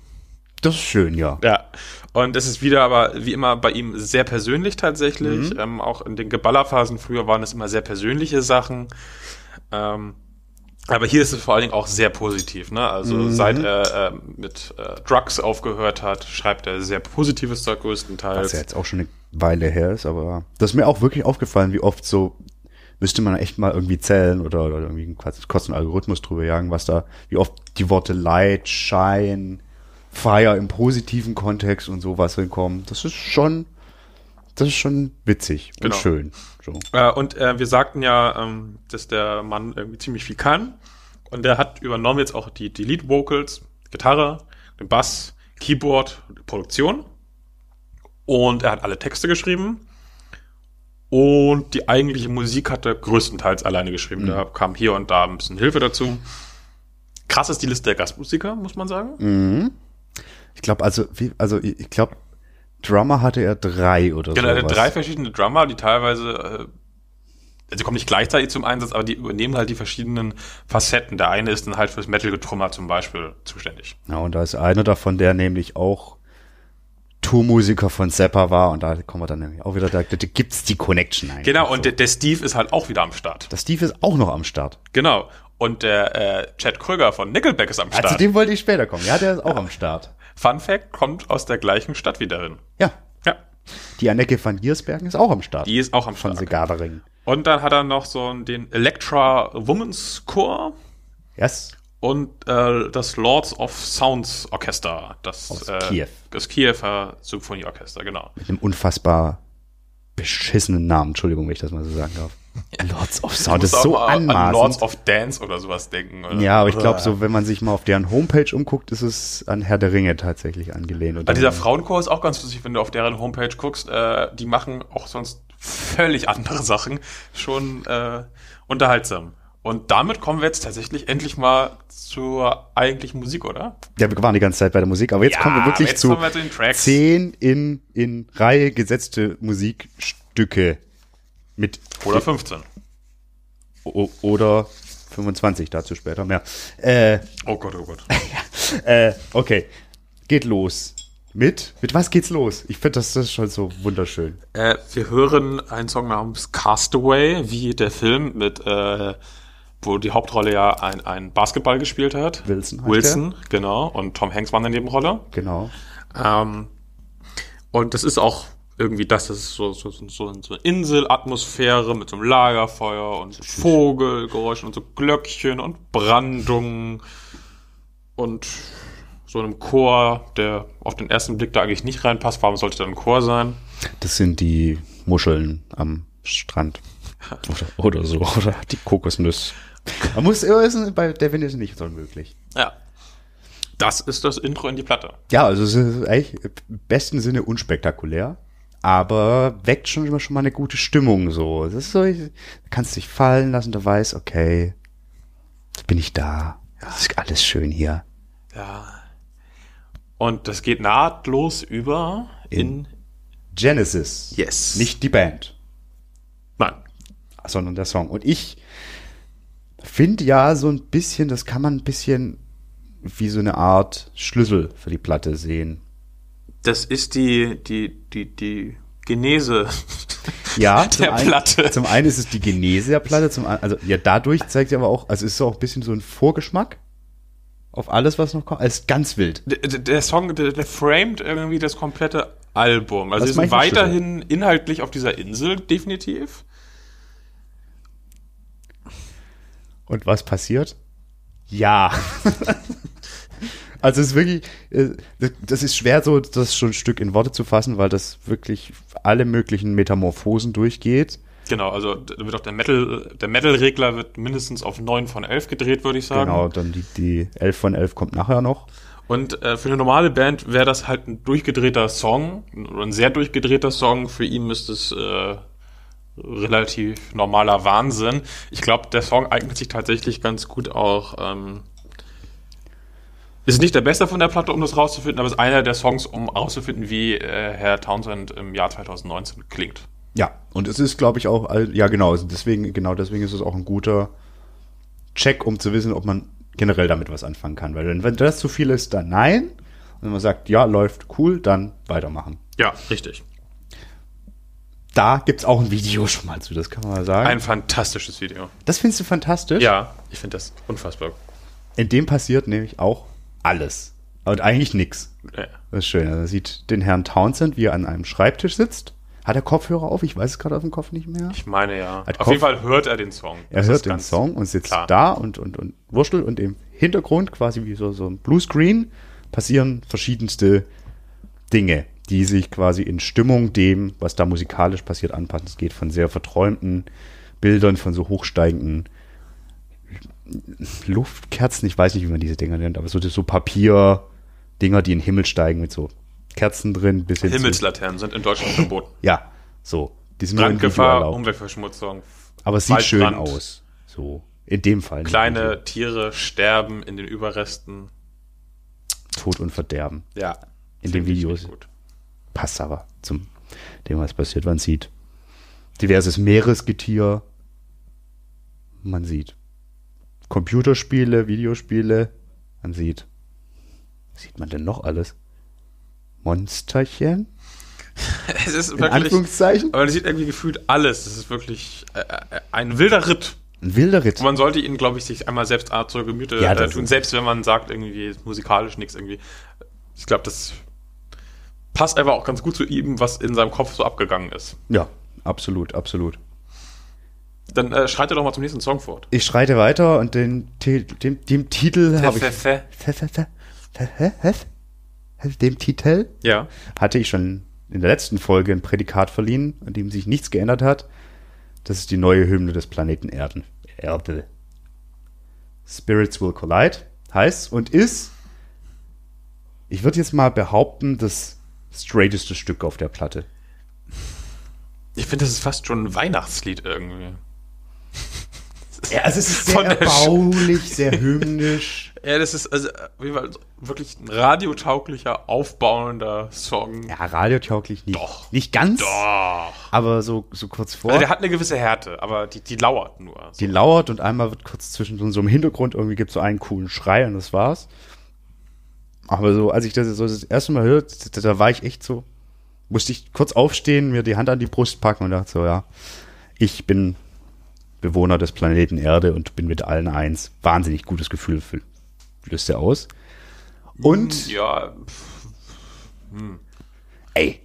Das ist schön, ja. Ja. Und es ist wieder aber, wie immer, bei ihm sehr persönlich tatsächlich. Mhm. Ähm, auch in den Geballerphasen früher waren es immer sehr persönliche Sachen. Ähm, aber hier ist es vor allen Dingen auch sehr positiv. Ne? Also mhm. seit er äh, mit äh, Drugs aufgehört hat, schreibt er sehr positives Zeug größtenteils. Was ja jetzt auch schon eine Weile her ist, aber das ist mir auch wirklich aufgefallen, wie oft so müsste man echt mal irgendwie zählen oder, oder irgendwie einen kurzen Algorithmus drüber jagen, was da, wie oft die Worte Light, Shine, Fire im positiven Kontext und sowas hinkommen. Das ist schon, das ist schon witzig genau. und schön. Joe. Äh, und äh, wir sagten ja, ähm, dass der Mann irgendwie ziemlich viel kann. Und der hat übernommen jetzt auch die, die Lead Vocals, Gitarre, den Bass, Keyboard, Produktion. Und er hat alle Texte geschrieben. Und die eigentliche Musik hat er größtenteils alleine geschrieben. Mhm. Da kam hier und da ein bisschen Hilfe dazu. Krass ist die Liste der Gastmusiker, muss man sagen. Mhm. Ich glaube, also, wie, also ich glaube, Drummer hatte er drei oder so. Genau, er hatte drei verschiedene Drummer, die teilweise, äh, also kommen nicht gleichzeitig zum Einsatz, aber die übernehmen halt die verschiedenen Facetten. Der eine ist dann halt fürs Metal-Getrummer zum Beispiel zuständig. Ja, und da ist einer davon, der nämlich auch Tourmusiker von Zappa war und da kommen wir dann nämlich auch wieder, da, da es die Connection eigentlich. Genau, und so. der, der Steve ist halt auch wieder am Start. Der Steve ist auch noch am Start. Genau. Und der äh, Chad Krüger von Nickelback ist am Start. Ja, zu dem wollte ich später kommen. Ja, der ist auch am Start. Fun Fact, kommt aus der gleichen Stadt wie darin. Ja. Ja. Die Anneke von Giersbergen ist auch am Start. Die ist auch am Start. Von Segavering. Und dann hat er noch so den Electra Women's Chor. Yes. Und äh, das Lords of Sounds Orchester. Das, aus äh, Kiew. Das Kiewer Symphonieorchester, genau. Mit einem unfassbar beschissenen Namen. Entschuldigung, wenn ich das mal so sagen darf. Lords of Sound das ist so anmaßend. An Lords of Dance oder sowas denken. Oder? Ja, aber ich glaube, so wenn man sich mal auf deren Homepage umguckt, ist es an Herr der Ringe tatsächlich angelehnt. Und dieser Frauenchor ist auch ganz lustig, wenn du auf deren Homepage guckst. Äh, die machen auch sonst völlig andere Sachen. Schon äh, unterhaltsam. Und damit kommen wir jetzt tatsächlich endlich mal zur eigentlichen Musik, oder? Ja, wir waren die ganze Zeit bei der Musik, aber jetzt ja, kommen wir wirklich zu, wir zu zehn in, in Reihe gesetzte Musikstücke mit oder 15. O oder 25, dazu später mehr. Äh, oh Gott, oh Gott. äh, okay, geht los. Mit? Mit was geht's los? Ich finde, das, das ist schon so wunderschön. Äh, wir hören einen Song namens Castaway, wie der Film mit, äh, wo die Hauptrolle ja ein, ein Basketball gespielt hat. Wilson. Wilson, genau. Und Tom Hanks war in der Nebenrolle. Genau. Ähm, und das ist auch irgendwie das, ist so, so, so, so eine Inselatmosphäre mit so einem Lagerfeuer und Vogelgeräuschen und so Glöckchen und Brandungen und so einem Chor, der auf den ersten Blick da eigentlich nicht reinpasst. Warum sollte da ein Chor sein? Das sind die Muscheln am Strand. Oder, oder so, oder die Kokosnuss. Man muss, ist, bei der Wind ist nicht so möglich. Ja. Das ist das Intro in die Platte. Ja, also es ist eigentlich im besten Sinne unspektakulär aber weckt schon immer schon mal eine gute Stimmung so. Das ist so, da kannst dich fallen lassen, du weißt, okay, jetzt bin ich da. Ja. Das ist alles schön hier. Ja. Und das geht nahtlos über in, in Genesis. Yes. Nicht die Band. Nein. Sondern der Song. Und ich finde ja so ein bisschen, das kann man ein bisschen wie so eine Art Schlüssel für die Platte sehen das ist die, die, die, die Genese ja, der zum einen, Platte. Zum einen ist es die Genese der Platte, zum einen, also ja, dadurch zeigt sie aber auch, also es ist auch ein bisschen so ein Vorgeschmack auf alles, was noch kommt. Es ist ganz wild. Der, der Song, der, der, framed irgendwie das komplette Album. Also das ist weiterhin Schüsse. inhaltlich auf dieser Insel, definitiv. Und was passiert? Ja. Also es ist wirklich, äh, das ist schwer so, das schon ein Stück in Worte zu fassen, weil das wirklich alle möglichen Metamorphosen durchgeht. Genau, also wird auch der Metal, der Metal-Regler wird mindestens auf 9 von 11 gedreht, würde ich sagen. Genau, dann die, die 11 von 11 kommt nachher noch. Und äh, für eine normale Band wäre das halt ein durchgedrehter Song, oder ein sehr durchgedrehter Song. Für ihn müsste es äh, relativ normaler Wahnsinn. Ich glaube, der Song eignet sich tatsächlich ganz gut auch ähm, ist nicht der Beste von der Platte, um das rauszufinden, aber es ist einer der Songs, um rauszufinden, wie äh, Herr Townsend im Jahr 2019 klingt. Ja, und es ist, glaube ich, auch, ja genau, also deswegen, genau deswegen ist es auch ein guter Check, um zu wissen, ob man generell damit was anfangen kann. Weil wenn das zu viel ist, dann nein. Und wenn man sagt, ja, läuft cool, dann weitermachen. Ja, richtig. Da gibt es auch ein Video schon mal zu, das kann man mal sagen. Ein fantastisches Video. Das findest du fantastisch? Ja, ich finde das unfassbar. In dem passiert nämlich auch alles. Und eigentlich nichts. Ja. Das ist schön. Also er sieht den Herrn Townsend, wie er an einem Schreibtisch sitzt. Hat er Kopfhörer auf? Ich weiß es gerade auf dem Kopf nicht mehr. Ich meine ja. Hat auf Kopf jeden Fall hört er den Song. Er das hört den Song und sitzt klar. da und, und, und wurschtelt und im Hintergrund, quasi wie so, so ein Bluescreen, passieren verschiedenste Dinge, die sich quasi in Stimmung dem, was da musikalisch passiert, anpassen. Es geht von sehr verträumten Bildern, von so hochsteigenden Luftkerzen, ich weiß nicht, wie man diese Dinger nennt, aber so, so Papier-Dinger, die in den Himmel steigen mit so Kerzen drin. Bis hin Himmelslaternen sind in Deutschland verboten. ja, so. Die sind Brandgefahr, Umweltverschmutzung. Aber es sieht schön aus. So. In dem Fall. Kleine nicht. Tiere sterben in den Überresten. Tod und Verderben. Ja. In den Videos. Passt aber zum dem, was passiert. Man sieht diverses Meeresgetier. Man sieht. Computerspiele, Videospiele Man sieht. Was sieht man denn noch alles? Monsterchen? es ist In wirklich. Anführungszeichen? Aber man sieht irgendwie gefühlt alles. Es ist wirklich äh, äh ein wilder Ritt. Ein wilder Ritt. Und man sollte ihn, glaube ich, sich einmal selbst ah, zur Gemüte ja, äh, tun, selbst wenn man sagt, irgendwie musikalisch nichts irgendwie. Ich glaube, das passt einfach auch ganz gut zu ihm, was in seinem Kopf so abgegangen ist. Ja, absolut, absolut. Dann äh, schreite doch mal zum nächsten Song fort. Ich schreite weiter und den, dem, dem Titel habe ich. Fe, fe, fe, dem Titel ja. hatte ich schon in der letzten Folge ein Prädikat verliehen, an dem sich nichts geändert hat. Das ist die neue Hymne des Planeten Erden. Erde. Spirits will collide heißt und ist, ich würde jetzt mal behaupten, das straighteste Stück auf der Platte. Ich finde, das ist fast schon ein Weihnachtslied irgendwie. Ja, also es ist sehr erbaulich, sehr hymnisch. Ja, das ist also wirklich ein radiotauglicher, aufbauender Song. Ja, radiotauglich nicht. Doch. Nicht ganz. Doch. Aber so, so kurz vor. Also der hat eine gewisse Härte, aber die, die lauert nur. So. Die lauert und einmal wird kurz zwischen so einem Hintergrund irgendwie gibt es so einen coolen Schrei und das war's. Aber so, als ich das so das erste Mal hörte, da, da war ich echt so, musste ich kurz aufstehen, mir die Hand an die Brust packen und dachte so, ja, ich bin Bewohner des Planeten Erde und bin mit allen eins. Wahnsinnig gutes Gefühl löst er aus. Und. Hm, ja. Hm. Ey.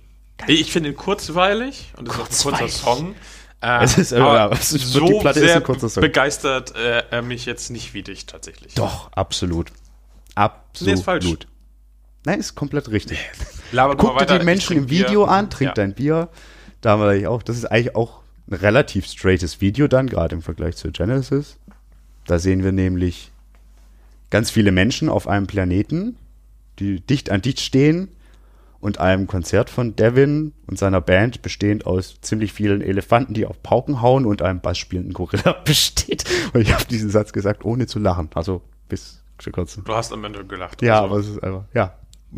Ich finde ihn kurzweilig und es ist auch ein kurzer Song. Äh, es ist, aber aber es ist so die Platte sehr ist ein kurzer Song. begeistert äh, mich jetzt nicht wie dich tatsächlich. Doch, absolut. Absolut. Nee, ist falsch. Nein, ist komplett richtig. Nee. Guck dir die Menschen im Video an, trink ja. dein Bier. Da haben wir eigentlich auch. Das ist eigentlich auch ein relativ straightes Video dann, gerade im Vergleich zu Genesis. Da sehen wir nämlich ganz viele Menschen auf einem Planeten, die dicht an dicht stehen und einem Konzert von Devin und seiner Band, bestehend aus ziemlich vielen Elefanten, die auf Pauken hauen und einem bassspielenden Gorilla besteht. Und ich habe diesen Satz gesagt, ohne zu lachen. Also bis zu kurz. Du hast am Ende gelacht. Ja, also. aber es ist einfach, ja.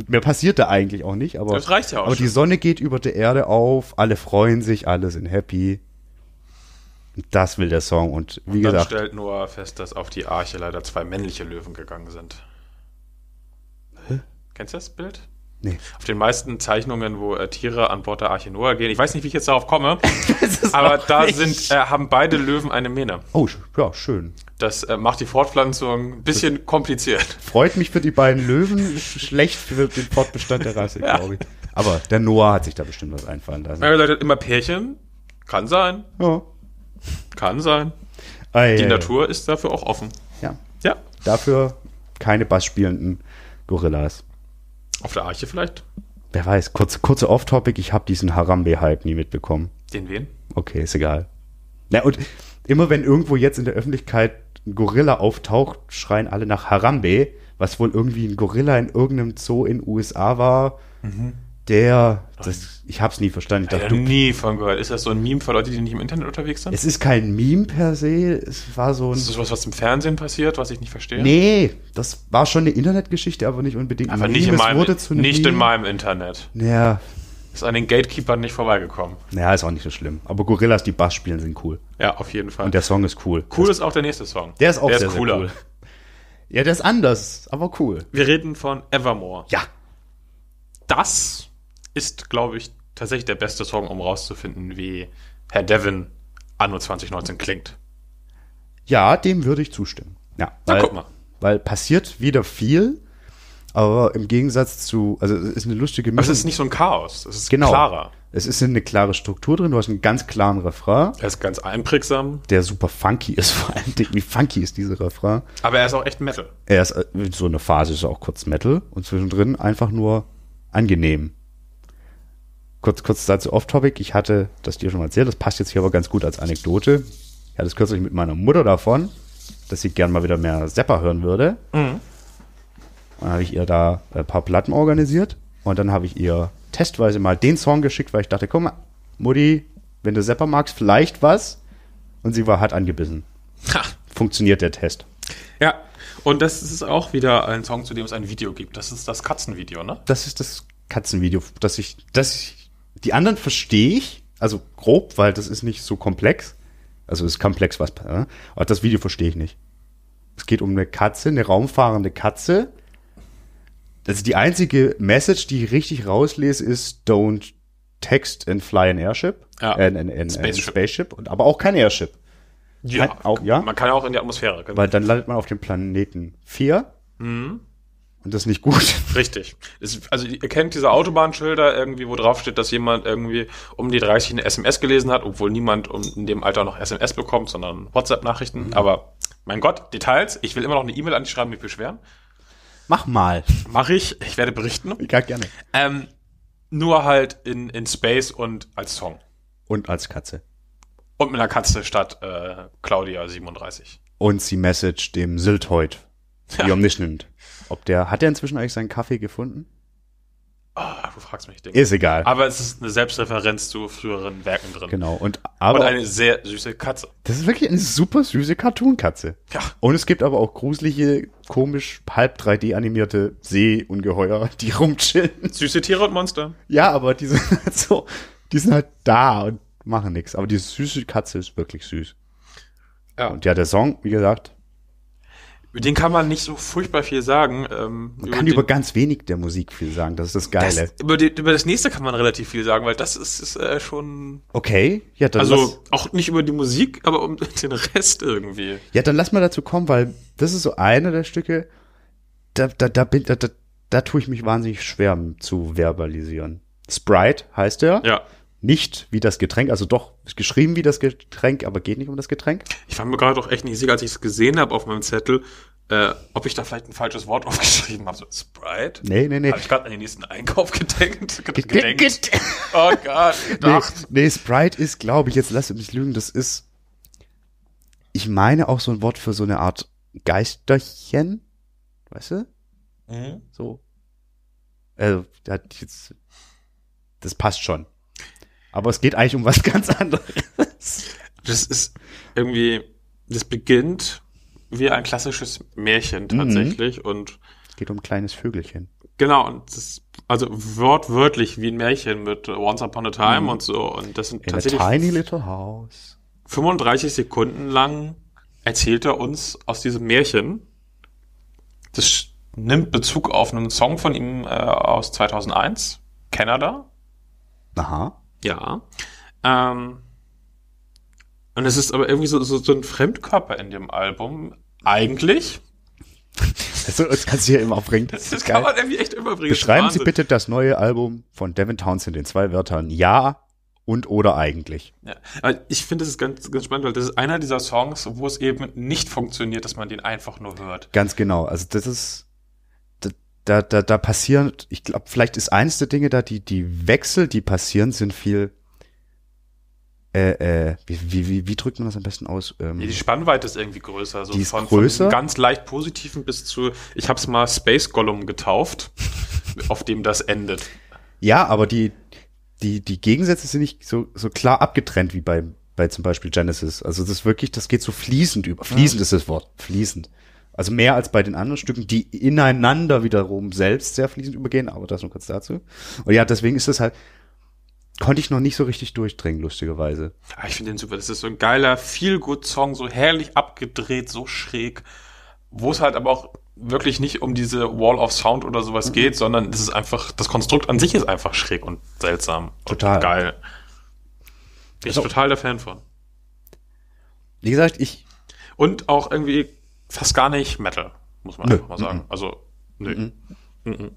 Mehr passiert da eigentlich auch nicht, aber, das reicht ja auch aber die Sonne geht über der Erde auf, alle freuen sich, alle sind happy. Das will der Song und wie und dann gesagt. stellt Noah fest, dass auf die Arche leider zwei männliche Löwen gegangen sind. Hä? Kennst du das Bild? Nee. Auf den meisten Zeichnungen, wo äh, Tiere an Bord der Arche Noah gehen, ich weiß nicht, wie ich jetzt darauf komme, aber da sind, äh, haben beide Löwen eine Mähne. Oh, ja, schön. Das äh, macht die Fortpflanzung ein bisschen das kompliziert. Freut mich für die beiden Löwen, schlecht für den Fortbestand der Rasse, ja. glaube ich. Aber der Noah hat sich da bestimmt was einfallen lassen. Ja, immer Pärchen, kann sein. Ja. Kann sein. Ei, die ei, Natur ei. ist dafür auch offen. Ja. ja. Dafür keine bassspielenden Gorillas. Auf der Arche vielleicht? Wer weiß, kurze, kurze Off-Topic, ich habe diesen Harambe-Hype nie mitbekommen. Den wen? Okay, ist egal. Na und immer wenn irgendwo jetzt in der Öffentlichkeit ein Gorilla auftaucht, schreien alle nach Harambe, was wohl irgendwie ein Gorilla in irgendeinem Zoo in USA war. Mhm der, das, ich habe es nie verstanden. Ich dachte, ja, nie von gehört. Ist das so ein Meme für Leute, die nicht im Internet unterwegs sind? Es ist kein Meme per se, es war so ein. Ist das was, was im Fernsehen passiert, was ich nicht verstehe? Nee, das war schon eine Internetgeschichte, aber nicht unbedingt. Aber nicht, in meinem, nicht Meme. in meinem Internet. Ja. Ist an den Gatekeepern nicht vorbeigekommen. Ja, ist auch nicht so schlimm. Aber Gorillas, die Bass spielen, sind cool. Ja, auf jeden Fall. Und der Song ist cool. Cool das ist auch der nächste Song. Der ist auch der sehr, ist cooler. Sehr cool. Ja, der ist anders, aber cool. Wir reden von Evermore. Ja. Das ist, glaube ich, tatsächlich der beste Song, um rauszufinden, wie Herr Devin anno 2019 klingt. Ja, dem würde ich zustimmen. Ja, Na, weil, guck mal. Weil passiert wieder viel, aber im Gegensatz zu, also es ist eine lustige Mischung. Also aber es ist nicht so ein Chaos, es ist genau. klarer. Es ist eine klare Struktur drin, du hast einen ganz klaren Refrain. Er ist ganz einprägsam. Der super funky ist, vor allem wie funky ist dieser Refrain. Aber er ist auch echt Metal. Er ist, äh, so eine Phase ist auch kurz Metal und zwischendrin einfach nur angenehm kurz, kurz dazu off-topic. Ich hatte das dir schon mal erzählt, das passt jetzt hier aber ganz gut als Anekdote. Ich hatte es kürzlich mit meiner Mutter davon, dass sie gern mal wieder mehr Zapper hören würde. Mhm. Dann habe ich ihr da ein paar Platten organisiert und dann habe ich ihr testweise mal den Song geschickt, weil ich dachte, guck mal, Mutti, wenn du Zapper magst, vielleicht was. Und sie war hart angebissen. Ha. Funktioniert der Test. Ja, und das ist auch wieder ein Song, zu dem es ein Video gibt. Das ist das Katzenvideo, ne? Das ist das Katzenvideo, das ich, das ich die anderen verstehe ich, also grob, weil das ist nicht so komplex. Also es ist komplex was. Äh, aber das Video verstehe ich nicht. Es geht um eine Katze, eine raumfahrende Katze. Also die einzige Message, die ich richtig rauslese, ist Don't text and fly an airship. Ja. Äh, an, an, spaceship. An spaceship. Und, aber auch kein Airship. Ja, kann, auch, ja. Man kann auch in die Atmosphäre. Genau. Weil dann landet man auf dem Planeten 4. Mhm. Und das ist nicht gut. Richtig. Es, also ihr kennt diese Autobahnschilder irgendwie, wo drauf steht, dass jemand irgendwie um die 30 eine SMS gelesen hat, obwohl niemand in dem Alter noch SMS bekommt, sondern WhatsApp-Nachrichten. Mhm. Aber mein Gott, Details. Ich will immer noch eine E-Mail an dich schreiben, mich beschweren. Mach mal. Mach ich. Ich werde berichten. Ja, gerne. Ähm, nur halt in, in Space und als Song. Und als Katze. Und mit einer Katze statt äh, Claudia 37. Und sie message dem Sylt heute, die ja. omniscient. Ob der, hat er inzwischen eigentlich seinen Kaffee gefunden? Oh, du fragst mich Ding. Ist egal. Aber es ist eine Selbstreferenz zu früheren Werken drin. Genau. Und, aber und eine sehr süße Katze. Das ist wirklich eine super süße Cartoon-Katze. Ja. Und es gibt aber auch gruselige, komisch, halb 3D animierte Seeungeheuer, die rumchillen. Süße Tiere und Monster. Ja, aber die sind halt so, die sind halt da und machen nichts. Aber diese süße Katze ist wirklich süß. Ja. Und ja, der Song, wie gesagt, über den kann man nicht so furchtbar viel sagen. Ähm, man über kann über ganz wenig der Musik viel sagen, das ist das Geile. Das, über, die, über, das nächste kann man relativ viel sagen, weil das ist, ist äh, schon. Okay, ja, dann. Also lass, auch nicht über die Musik, aber um den Rest irgendwie. Ja, dann lass mal dazu kommen, weil das ist so eine der Stücke, da, da, da, bin, da, da, da tue ich mich wahnsinnig schwer zu verbalisieren. Sprite heißt er. Ja nicht wie das Getränk, also doch ist geschrieben wie das Getränk, aber geht nicht um das Getränk. Ich war mir gerade doch echt nicht sicher, als ich es gesehen habe auf meinem Zettel, äh, ob ich da vielleicht ein falsches Wort aufgeschrieben habe. So, Sprite? Nee, nee, nee. Habe ich gerade an den nächsten Einkauf gedenkt? gedenkt. oh Gott, gedacht. Nee, nee, Sprite ist, glaube ich, jetzt lass mich lügen, das ist, ich meine auch so ein Wort für so eine Art Geisterchen, weißt du? Mhm. So. Also, das passt schon. Aber es geht eigentlich um was ganz anderes. Das ist irgendwie, das beginnt wie ein klassisches Märchen mhm. tatsächlich mhm. und geht um ein kleines Vögelchen. Genau, und das, also wortwörtlich wie ein Märchen mit Once Upon a Time mhm. und so. Und das sind In tatsächlich. A tiny little house. 35 Sekunden lang erzählt er uns aus diesem Märchen. Das nimmt Bezug auf einen Song von ihm äh, aus 2001, Canada. Aha. Ja. Ähm, und es ist aber irgendwie so, so, so ein Fremdkörper in dem Album. Eigentlich. Also, das kannst du hier immer bringen. Das, das kann man irgendwie echt immer bringen. Beschreiben Sie bitte das neue Album von Devin Townsend in zwei Wörtern. Ja und oder eigentlich. Ja, aber ich finde, das ist ganz, ganz spannend, weil das ist einer dieser Songs, wo es eben nicht funktioniert, dass man den einfach nur hört. Ganz genau. Also das ist da, da, da passieren, ich glaube, vielleicht ist eines der Dinge da, die, die Wechsel, die passieren, sind viel äh, äh, wie, wie, wie, wie drückt man das am besten aus? Ähm, ja, die Spannweite ist irgendwie größer. Also die ist von, größer? Von ganz leicht positiven bis zu, ich habe es mal Space Gollum getauft, auf dem das endet. Ja, aber die, die, die Gegensätze sind nicht so, so klar abgetrennt wie bei, bei zum Beispiel Genesis. Also das ist wirklich, das geht so fließend über. Fließend ja. Mhm. ist das Wort. Fließend. Also mehr als bei den anderen Stücken, die ineinander wiederum selbst sehr fließend übergehen, aber das nur kurz dazu. Und ja, deswegen ist das halt, konnte ich noch nicht so richtig durchdringen, lustigerweise. Ah, ich finde den super. Das ist so ein geiler, feel good Song, so herrlich abgedreht, so schräg, wo es halt aber auch wirklich nicht um diese Wall of Sound oder sowas mhm. geht, sondern es ist einfach, das Konstrukt an sich ist einfach schräg und seltsam. Total. Und geil. Bin ich also total der Fan von. Wie gesagt, ich. Und auch irgendwie fast gar nicht Metal, muss man nö. einfach mal sagen. Mm -mm. Also, nö. Mm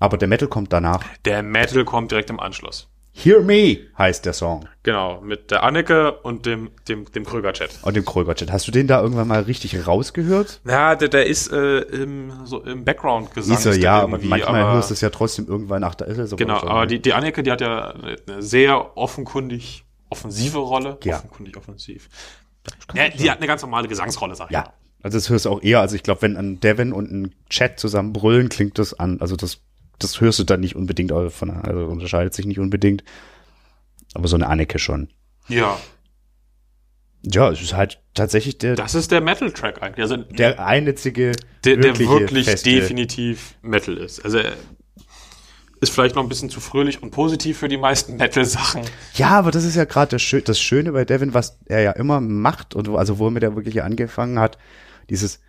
Aber der Metal kommt danach. Der Metal kommt direkt im Anschluss. Hear Me heißt der Song. Genau, mit der Anneke und dem, dem, dem Kröger-Chat. Und dem Kröger-Chat. Hast du den da irgendwann mal richtig rausgehört? Na, der, der ist äh, im, so im Background gesang. Ist er, ja, aber manchmal aber, hörst du es ja trotzdem irgendwann ach, da ist er so. Genau, aber die, die Anneke, die hat ja eine sehr offenkundig offensive Rolle. Ja. Offenkundig offensiv. Ja, die hat eine ganz normale Gesangsrolle, sag ich. Ja. Also das hörst du auch eher, also ich glaube, wenn ein Devin und ein Chat zusammen brüllen, klingt das an. Also das, das hörst du dann nicht unbedingt also von, also unterscheidet sich nicht unbedingt. Aber so eine Anneke schon. Ja. Ja, es ist halt tatsächlich der. Das ist der Metal-Track eigentlich. Also der einzige. Der, der wirklich definitiv Metal ist. Also ist vielleicht noch ein bisschen zu fröhlich und positiv für die meisten Metal-Sachen. Ja, aber das ist ja gerade das, das, Schöne bei Devin, was er ja immer macht und wo, also womit er wirklich angefangen hat, dieses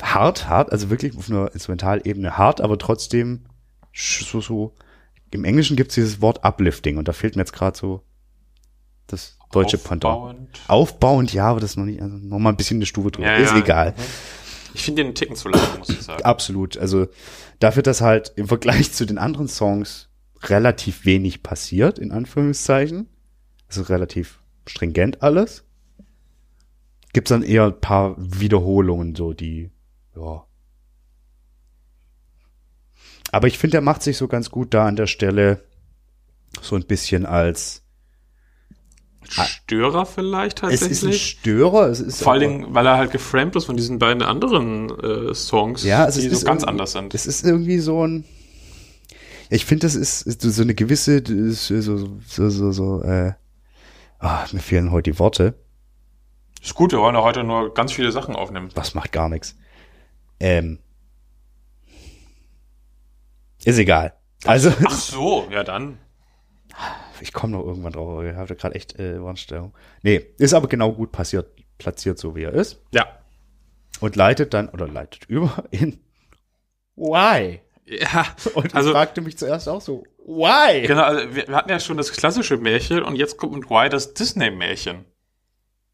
hart, hart, also wirklich auf einer Instrumentalebene hart, aber trotzdem so, so. Im Englischen gibt es dieses Wort Uplifting und da fehlt mir jetzt gerade so das deutsche Pendant. Aufbauend. Aufbauend, ja, aber das noch nicht, also nochmal ein bisschen eine Stufe drüber. Ja, ist ja. egal. Mhm. Ich finde den einen Ticken zu lang, muss ich sagen. Absolut. Also dafür, dass halt im Vergleich zu den anderen Songs relativ wenig passiert, in Anführungszeichen. Also relativ stringent alles. Gibt's dann eher ein paar Wiederholungen, so die, ja. Aber ich finde, er macht sich so ganz gut da an der Stelle so ein bisschen als Ah. Störer vielleicht tatsächlich. Es ist ein Störer. Es ist Vor allem, weil er halt geframed ist von diesen beiden anderen äh, Songs, ja, die so ganz anders sind. Es ist irgendwie so ein ich finde, das ist, ist, so eine gewisse, so, so, so, so, äh, ach, mir fehlen heute die Worte. Ist gut, wir wollen ja heute nur ganz viele Sachen aufnehmen. Das macht gar nichts. Ähm, ist egal. Also. Ach so, ja dann ich komme noch irgendwann drauf, aber ich habe gerade echt äh, Warnstörung. Nee, ist aber genau gut passiert, platziert, so wie er ist. Ja. Und leitet dann, oder leitet über in Why? Ja. Und also, fragte mich zuerst auch so, Why? Genau, also wir, hatten ja schon das klassische Märchen und jetzt kommt mit Why das Disney-Märchen.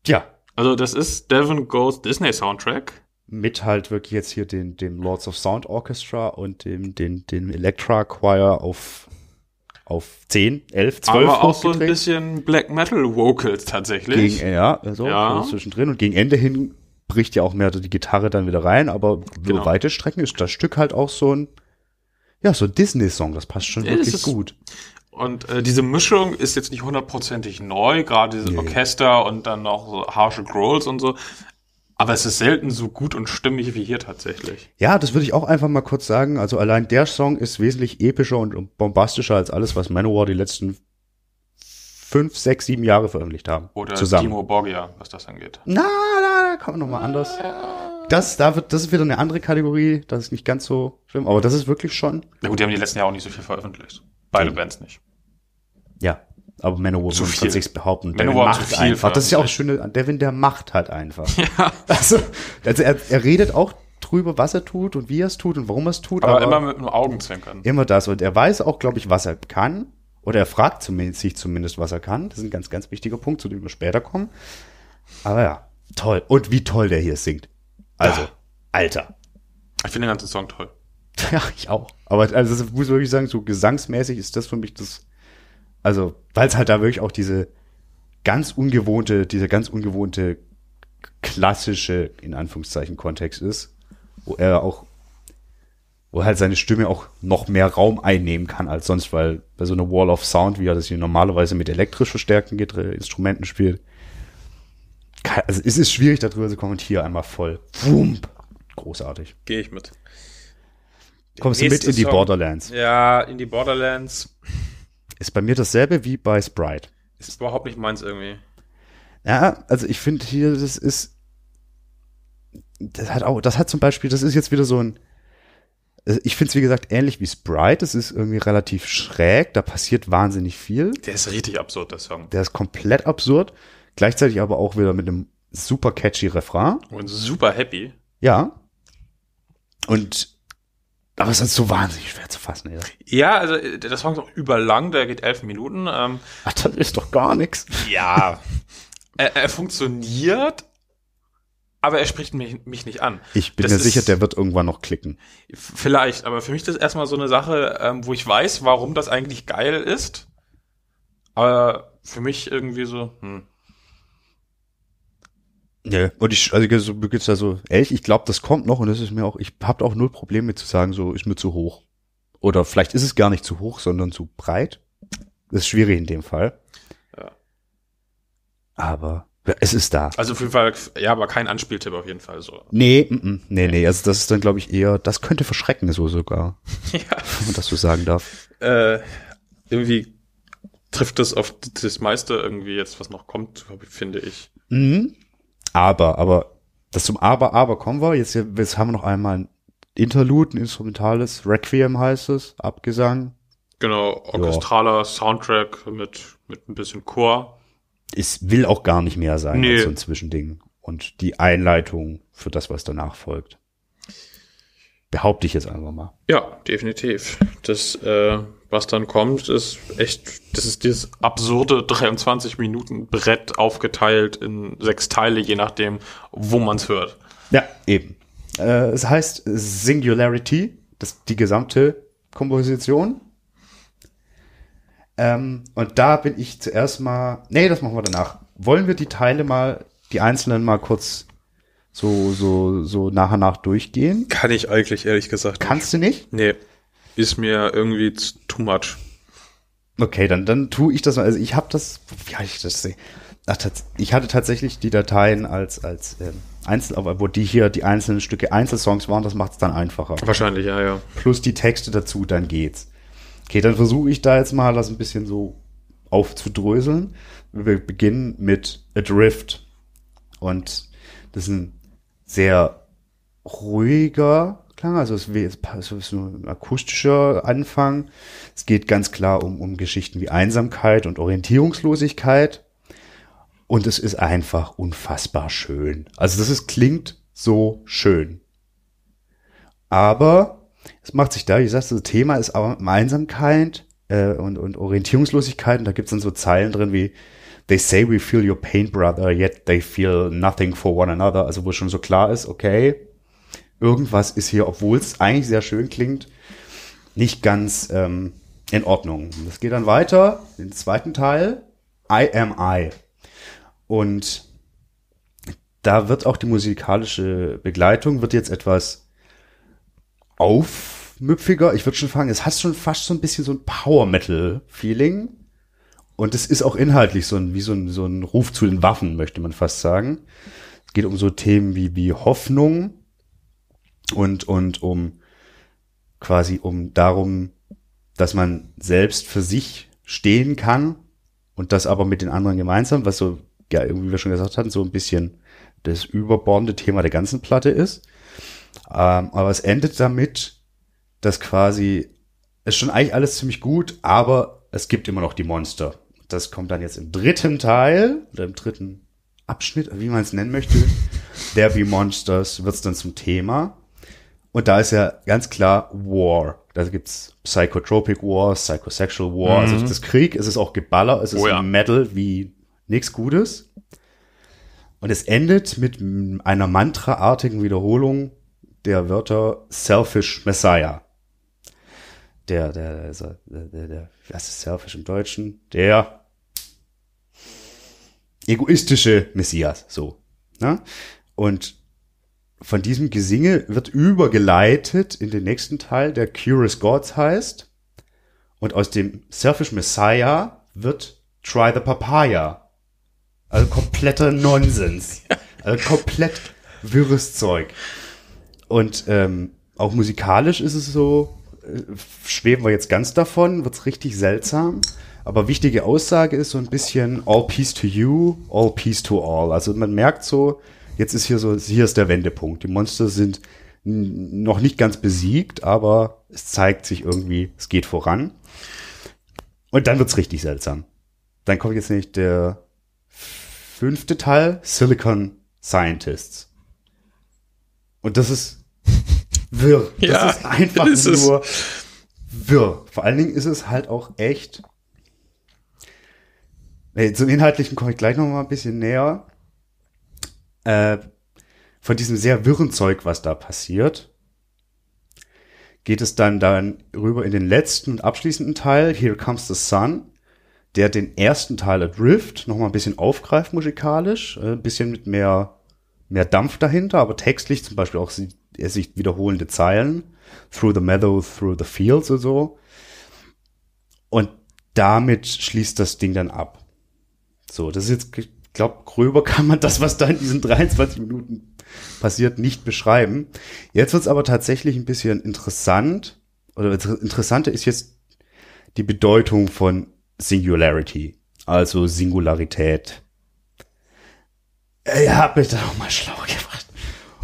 Ja. Also das ist Devon Goes Disney-Soundtrack mit halt wirklich jetzt hier den, dem Lords of Sound Orchestra und dem, den, dem Electra Choir auf auf 10, 11, 12 Aber auch so ein bisschen Black Metal Vocals tatsächlich. Gegen, ja, also ja. So zwischendrin und gegen Ende hin bricht ja auch mehr so die Gitarre dann wieder rein, aber genau. über weite Strecken ist das Stück halt auch so ein ja, so ein Disney-Song, das passt schon ja, wirklich gut. Und äh, diese Mischung ist jetzt nicht hundertprozentig neu, gerade dieses nee. Orchester und dann noch so harsche Growls und so, aber es ist selten so gut und stimmig wie hier tatsächlich. Ja, das würde ich auch einfach mal kurz sagen. Also allein der Song ist wesentlich epischer und bombastischer als alles, was Manowar die letzten fünf, sechs, sieben Jahre veröffentlicht haben. Oder zusammen. Timo Borgia, was das angeht. Na, na, kommen wir nochmal anders. Das, da wird, das ist wieder eine andere Kategorie. Das ist nicht ganz so schlimm, aber das ist wirklich schon. Na gut, die haben die letzten Jahre auch nicht so viel veröffentlicht. Beide Bands nicht. Ja, aber Manowar zu viel. sich behaupten. Manowar Devin macht viel, einfach. Das ist ja auch das Schöne. Devin, der macht halt einfach. Ja. Also, also er, er redet auch drüber, was er tut und wie er es tut und warum er es tut. Aber, aber, immer mit einem Augenzwinkern. Immer das. Und er weiß auch, glaube ich, was er kann. Oder er fragt zumindest, sich zumindest, was er kann. Das ist ein ganz, ganz wichtiger Punkt, zu dem wir später kommen. Aber ja, toll. Und wie toll der hier singt. Also, ja. Alter. Ich finde den ganzen Song toll. ja, ich auch. Aber also, das muss ich wirklich sagen, so gesangsmäßig ist das für mich das also, weil es halt da wirklich auch diese ganz ungewohnte, diese ganz ungewohnte klassische, in Anführungszeichen, Kontext ist, wo er auch, wo halt seine Stimme auch noch mehr Raum einnehmen kann als sonst, weil bei so einer Wall of Sound, wie er das hier normalerweise mit elektrisch verstärkten Instrumenten spielt, kann, also es schwierig darüber zu kommen und hier einmal voll, wump, großartig. Gehe ich mit. Kommst du mit in die Song. Borderlands? Ja, in die Borderlands. Ist bei mir dasselbe wie bei Sprite. Ist überhaupt nicht meins irgendwie. Ja, also ich finde hier, das ist. Das hat auch, das hat zum Beispiel, das ist jetzt wieder so ein. Ich finde es, wie gesagt, ähnlich wie Sprite. Es ist irgendwie relativ schräg. Da passiert wahnsinnig viel. Der ist richtig absurd, der Song. Der ist komplett absurd. Gleichzeitig aber auch wieder mit einem super catchy Refrain. Und super happy. Ja. Und aber es ist so wahnsinnig schwer zu fassen. ey. ja also äh, der Song ist auch überlang, der geht elf Minuten. Ähm, Ach, das ist doch gar nichts. Ja, er, er, funktioniert, aber er spricht mich, mich nicht an. Ich bin das mir ist, sicher, der wird irgendwann noch klicken. Vielleicht, aber für mich das erstmal so eine Sache, ähm, wo ich weiß, warum das eigentlich geil ist. Aber für mich irgendwie so, hm, ja, und ich, also so gibt's da so, ehrlich, ich glaube, das kommt noch und das ist mir auch, ich hab auch null Probleme zu sagen, so ist mir zu hoch. Oder vielleicht ist es gar nicht zu hoch, sondern zu breit. Das ist schwierig in dem Fall. Ja. Aber es ist da. Also auf jeden Fall, ja, aber kein Anspieltipp auf jeden Fall so. Nee, m mm, -m, mm, nee, nee. Also das ist dann, glaube ich, eher, das könnte verschrecken, so sogar. ja. Wenn man das so sagen darf. Äh, irgendwie trifft das auf das meiste irgendwie jetzt, was noch kommt, finde ich. Mhm. Aber, aber, das zum Aber, Aber kommen wir. Jetzt, jetzt haben wir noch einmal ein Interlude, ein instrumentales. Requiem heißt es, Abgesang. Genau, orchestraler ja. Soundtrack mit, mit ein bisschen Chor. Es will auch gar nicht mehr sein nee. als so ein Zwischending. Und die Einleitung für das, was danach folgt. Behaupte ich jetzt einfach mal. Ja, definitiv. Das, äh, was dann kommt, ist echt, das ist dieses absurde 23-Minuten-Brett aufgeteilt in sechs Teile, je nachdem, wo man es hört. Ja, eben. Äh, es heißt Singularity, das die gesamte Komposition. Ähm, und da bin ich zuerst mal. Nee, das machen wir danach. Wollen wir die Teile mal, die einzelnen mal kurz so, so, so nach und nach durchgehen? Kann ich eigentlich, ehrlich gesagt. Kannst nicht. du nicht? Nee ist mir irgendwie too much. Okay, dann, dann tue ich das mal. Also ich habe das, wie ja, ich das sehe. Ach, ich hatte tatsächlich die Dateien als, als ähm, Einzel, wo die hier die einzelnen Stücke Einzelsongs waren, das macht es dann einfacher. Wahrscheinlich, ja, ja. Plus die Texte dazu, dann geht's. Okay, dann versuche ich da jetzt mal das ein bisschen so aufzudröseln. Wir beginnen mit Adrift. Und das ist ein sehr ruhiger, Klang. Also es ist ein akustischer Anfang. Es geht ganz klar um, um Geschichten wie Einsamkeit und Orientierungslosigkeit. Und es ist einfach unfassbar schön. Also das ist, klingt so schön. Aber es macht sich da, wie gesagt, das Thema ist Einsamkeit äh, und, und Orientierungslosigkeit. Und da gibt es dann so Zeilen drin wie They say we feel your pain, brother, yet they feel nothing for one another. Also wo schon so klar ist, okay, irgendwas ist hier, obwohl es eigentlich sehr schön klingt, nicht ganz ähm, in Ordnung. Das geht dann weiter, den zweiten Teil, I Am I. Und da wird auch die musikalische Begleitung, wird jetzt etwas aufmüpfiger. Ich würde schon sagen, es hat schon fast so ein bisschen so ein Power-Metal-Feeling. Und es ist auch inhaltlich so ein, wie so ein, so ein Ruf zu den Waffen, möchte man fast sagen. Es geht um so Themen wie, wie Hoffnung, und, und um quasi um darum, dass man selbst für sich stehen kann und das aber mit den anderen gemeinsam, was so, ja, irgendwie wir schon gesagt hatten, so ein bisschen das überbordende Thema der ganzen Platte ist. Ähm, aber es endet damit, dass quasi ist schon eigentlich alles ziemlich gut, aber es gibt immer noch die Monster. Das kommt dann jetzt im dritten Teil oder im dritten Abschnitt, wie man es nennen möchte. Der Be Monsters wird es dann zum Thema. Und da ist ja ganz klar War. Da gibt's Psychotropic War, Psychosexual War. Also mhm. Also das Krieg, es ist auch Geballer, es ist oh ja. Metal wie nichts Gutes. Und es endet mit einer Mantra-artigen Wiederholung der Wörter Selfish Messiah. Der, der, also, der, der, der, was ist Selfish im Deutschen? Der egoistische Messias, so. Ne? Und von diesem Gesinge wird übergeleitet in den nächsten Teil, der Curious Gods heißt. Und aus dem Selfish Messiah wird Try the Papaya. Also kompletter Nonsens. Also komplett wirres Zeug. Und ähm, auch musikalisch ist es so, äh, schweben wir jetzt ganz davon, wird's richtig seltsam. Aber wichtige Aussage ist so ein bisschen All Peace to You, All Peace to All. Also man merkt so, jetzt ist hier so, hier ist der Wendepunkt. Die Monster sind noch nicht ganz besiegt, aber es zeigt sich irgendwie, es geht voran. Und dann wird's richtig seltsam. Dann kommt jetzt nicht der fünfte Teil, Silicon Scientists. Und das ist wirr. Das ja, ist einfach ist nur wirr. Vor allen Dingen ist es halt auch echt. zum Inhaltlichen komme ich gleich noch mal ein bisschen näher äh, von diesem sehr wirren Zeug, was da passiert, geht es dann dann rüber in den letzten und abschließenden Teil, Here Comes the Sun, der den ersten Teil Adrift nochmal ein bisschen aufgreift musikalisch, äh, ein bisschen mit mehr, mehr Dampf dahinter, aber textlich zum Beispiel auch sich wiederholende Zeilen, Through the Meadow, Through the Fields und so. Und damit schließt das Ding dann ab. So, das ist jetzt ich glaube, gröber kann man das, was da in diesen 23 Minuten passiert, nicht beschreiben. Jetzt wird es aber tatsächlich ein bisschen interessant. Oder interessanter ist jetzt die Bedeutung von Singularity, also Singularität. Ich Ja, bitte auch mal schlau gemacht.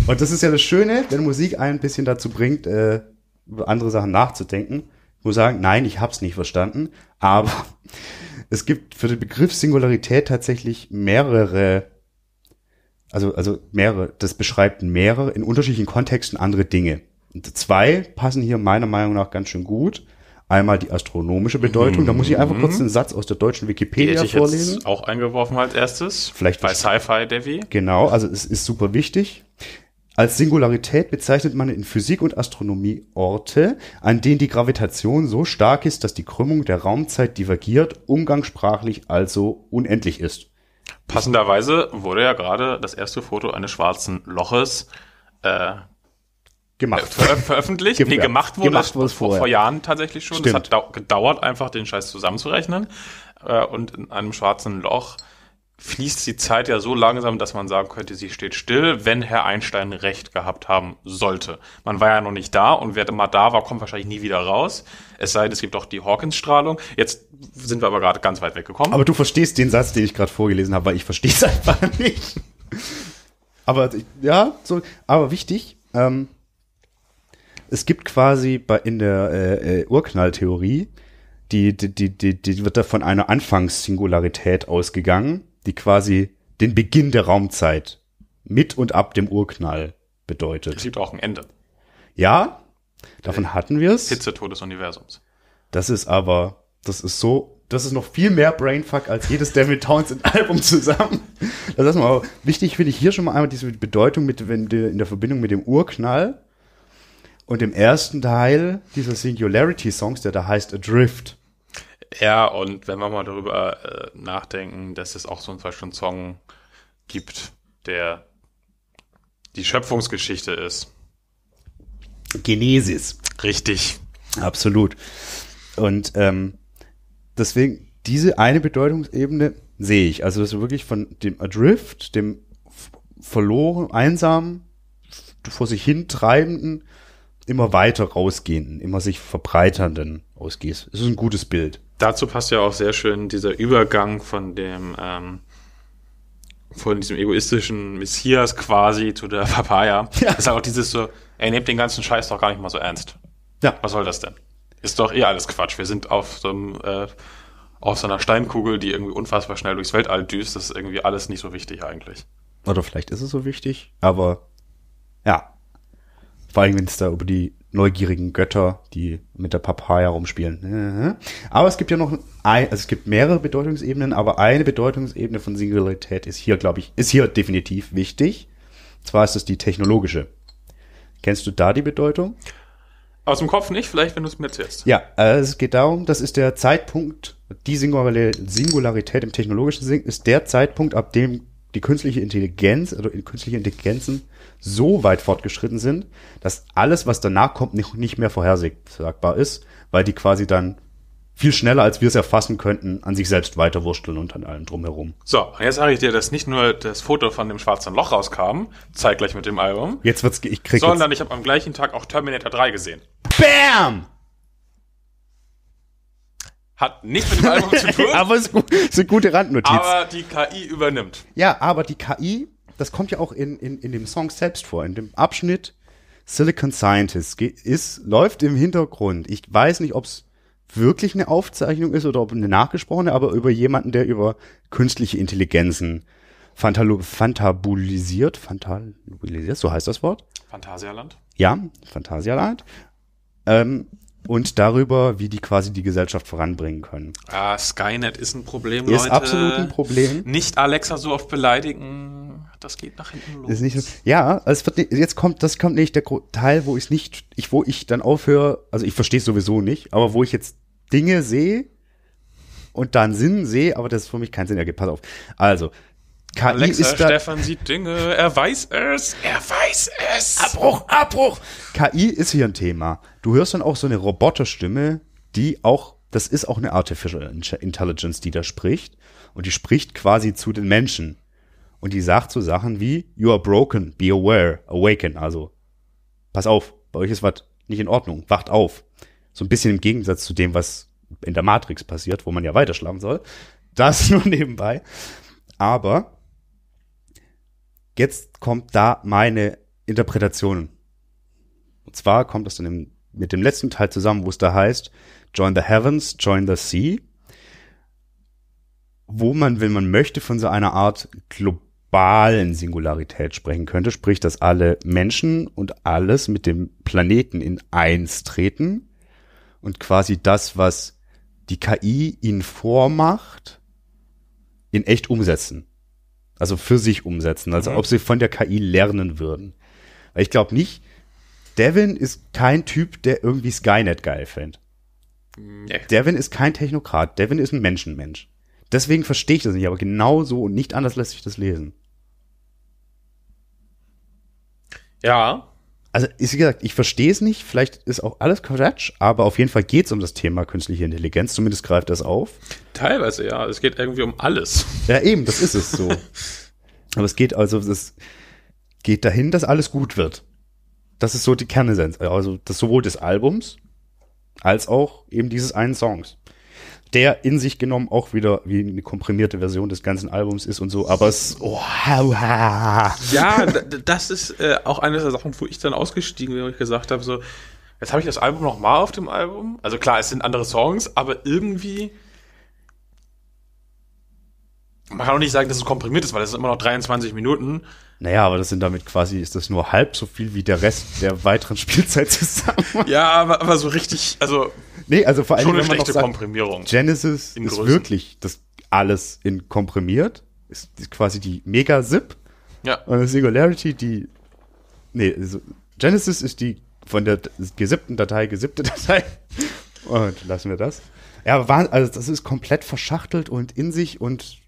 Und das ist ja das Schöne, wenn Musik einen ein bisschen dazu bringt, äh, über andere Sachen nachzudenken. Ich muss sagen, nein, ich habe es nicht verstanden, aber es gibt für den Begriff Singularität tatsächlich mehrere, also, also mehrere, das beschreibt mehrere in unterschiedlichen Kontexten andere Dinge. Und zwei passen hier meiner Meinung nach ganz schön gut. Einmal die astronomische Bedeutung. Mhm. Da muss ich einfach kurz mhm. einen Satz aus der deutschen Wikipedia Die hätte ich vorlesen. Jetzt auch eingeworfen als erstes. Vielleicht bei Sci-Fi, Devi. Genau, also es ist super wichtig. Als Singularität bezeichnet man in Physik und Astronomie Orte, an denen die Gravitation so stark ist, dass die Krümmung der Raumzeit divergiert, umgangssprachlich also unendlich ist. Passenderweise wurde ja gerade das erste Foto eines schwarzen Loches äh, gemacht. Ver veröffentlicht, nee, gemacht wurde, gemacht wurde es vor, vor Jahren tatsächlich schon. Es hat gedauert, einfach den Scheiß zusammenzurechnen. Äh, und in einem schwarzen Loch fließt die Zeit ja so langsam, dass man sagen könnte, sie steht still, wenn Herr Einstein recht gehabt haben sollte. Man war ja noch nicht da und wer immer da war, kommt wahrscheinlich nie wieder raus. Es sei denn, es gibt auch die Hawkins-Strahlung. Jetzt sind wir aber gerade ganz weit weggekommen. Aber du verstehst den Satz, den ich gerade vorgelesen habe, weil ich verstehe es einfach nicht. aber ja, so, aber wichtig, ähm, es gibt quasi bei, in der äh, äh Urknalltheorie, die, die, die, die, die wird da von einer Anfangssingularität ausgegangen die quasi den Beginn der Raumzeit mit und ab dem Urknall bedeutet. Es gibt auch ein Ende. Ja, davon äh, hatten wir es. Hitzetod des Universums. Das ist aber, das ist so, das ist noch viel mehr Brainfuck als jedes David Townsend-Album zusammen. Das ist mal wichtig, finde ich hier schon mal einmal diese Bedeutung mit, wenn, in der Verbindung mit dem Urknall und dem ersten Teil dieser Singularity-Songs, der da heißt Adrift. Ja, und wenn wir mal darüber äh, nachdenken, dass es auch so ein, Beispiel einen Song gibt, der die Schöpfungsgeschichte ist. Genesis. Richtig. Absolut. Und ähm, deswegen, diese eine Bedeutungsebene sehe ich. Also, dass du wirklich von dem Adrift, dem verloren, einsamen, vor sich hin treibenden, immer weiter rausgehenden, immer sich verbreiternden ausgehst. Es ist ein gutes Bild dazu passt ja auch sehr schön dieser Übergang von dem ähm, von diesem egoistischen Messias quasi zu der Papaya. Ja. Das ist auch dieses so, ey, nehmt den ganzen Scheiß doch gar nicht mal so ernst. Ja. Was soll das denn? Ist doch eh alles Quatsch. Wir sind auf so einem, äh, auf so einer Steinkugel, die irgendwie unfassbar schnell durchs Weltall düst. Das ist irgendwie alles nicht so wichtig eigentlich. Oder vielleicht ist es so wichtig, aber ja, vor allem, wenn es da über die neugierigen Götter, die mit der Papaya rumspielen. Aber es gibt ja noch, ein, also es gibt mehrere Bedeutungsebenen, aber eine Bedeutungsebene von Singularität ist hier, glaube ich, ist hier definitiv wichtig. zwar ist es die technologische. Kennst du da die Bedeutung? Aus dem Kopf nicht, vielleicht, wenn du es mir erzählst. Ja, äh, es geht darum, das ist der Zeitpunkt, die Singularität im technologischen Sinn ist der Zeitpunkt, ab dem die künstliche Intelligenz oder also künstliche Intelligenzen so weit fortgeschritten sind, dass alles, was danach kommt, nicht, nicht mehr vorhersagbar ist, weil die quasi dann viel schneller, als wir es erfassen könnten, an sich selbst weiterwursteln und an allem drumherum. So, jetzt sage ich dir, dass nicht nur das Foto von dem schwarzen Loch rauskam, gleich mit dem Album. Jetzt wird's, ich krieg Sondern jetzt. ich habe am gleichen Tag auch Terminator 3 gesehen. Bam! Hat nicht mit dem Album zu tun. aber es ist, eine gute Randnotiz. Aber die KI übernimmt. Ja, aber die KI, das kommt ja auch in, in, in dem Song selbst vor, in dem Abschnitt Silicon Scientist ist, läuft im Hintergrund. Ich weiß nicht, ob es wirklich eine Aufzeichnung ist oder ob eine nachgesprochene, aber über jemanden, der über künstliche Intelligenzen fantalo, fantabulisiert, fantabulisiert, so heißt das Wort. Phantasialand. Ja, Phantasialand. Ähm, und darüber, wie die quasi die Gesellschaft voranbringen können. Ah, Skynet ist ein Problem, ist Leute. Ist absolut ein Problem. Nicht Alexa so oft beleidigen. Das geht nach hinten los. Ist nicht so, ja, es wird, jetzt kommt, das kommt nicht der Teil, wo ich nicht, ich, wo ich dann aufhöre, also ich verstehe es sowieso nicht, aber wo ich jetzt Dinge sehe und dann Sinn sehe, aber das für mich keinen Sinn ergibt. Pass auf. Also, KI Alexa, ist da, Stefan sieht Dinge, er weiß es, er weiß es. Abbruch, Abbruch. KI ist hier ein Thema. Du hörst dann auch so eine Roboterstimme, die auch, das ist auch eine Artificial Intelligence, die da spricht. Und die spricht quasi zu den Menschen. Und die sagt so Sachen wie, you are broken, be aware, awaken. Also, pass auf, bei euch ist was nicht in Ordnung, wacht auf. So ein bisschen im Gegensatz zu dem, was in der Matrix passiert, wo man ja weiterschlafen soll. Das nur nebenbei. Aber Jetzt kommt da meine Interpretation. Und zwar kommt das dann im, mit dem letzten Teil zusammen, wo es da heißt, Join the Heavens, Join the Sea, wo man, wenn man möchte, von so einer Art globalen Singularität sprechen könnte, sprich, dass alle Menschen und alles mit dem Planeten in eins treten und quasi das, was die KI ihnen vormacht, in echt umsetzen. Also für sich umsetzen, also mhm. ob sie von der KI lernen würden. Weil ich glaube nicht, Devin ist kein Typ, der irgendwie Skynet geil fände. Nee. Devin ist kein Technokrat, Devin ist ein Menschenmensch. Deswegen verstehe ich das nicht, aber genau so und nicht anders lässt sich das lesen. Ja, also ist wie gesagt, ich verstehe es nicht, vielleicht ist auch alles Quatsch, aber auf jeden Fall geht es um das Thema künstliche Intelligenz, zumindest greift das auf. Teilweise, ja, es geht irgendwie um alles. Ja, eben, das ist es so. aber es geht also, es geht dahin, dass alles gut wird. Das ist so die Kernessenz, also das sowohl des Albums als auch eben dieses einen Songs der in sich genommen auch wieder wie eine komprimierte Version des ganzen Albums ist und so, aber es oh, ha, Ja, das ist äh, auch eine der Sachen, wo ich dann ausgestiegen bin und ich gesagt habe, so, jetzt habe ich das Album nochmal auf dem Album. Also klar, es sind andere Songs, aber irgendwie man kann auch nicht sagen, dass es komprimiert ist, weil das sind immer noch 23 Minuten. Naja, aber das sind damit quasi, ist das nur halb so viel wie der Rest der weiteren Spielzeit zusammen. ja, aber, aber so richtig, also Nee, also vor allem. Schon eine schlechte sagt, Komprimierung. Genesis ist wirklich das alles in komprimiert. Ist quasi die Mega-Zip. Ja. Und Singularity, die. Nee, also Genesis ist die von der gesippten Datei gesippte Datei. Und lassen wir das. Ja, war, also das ist komplett verschachtelt und in sich und.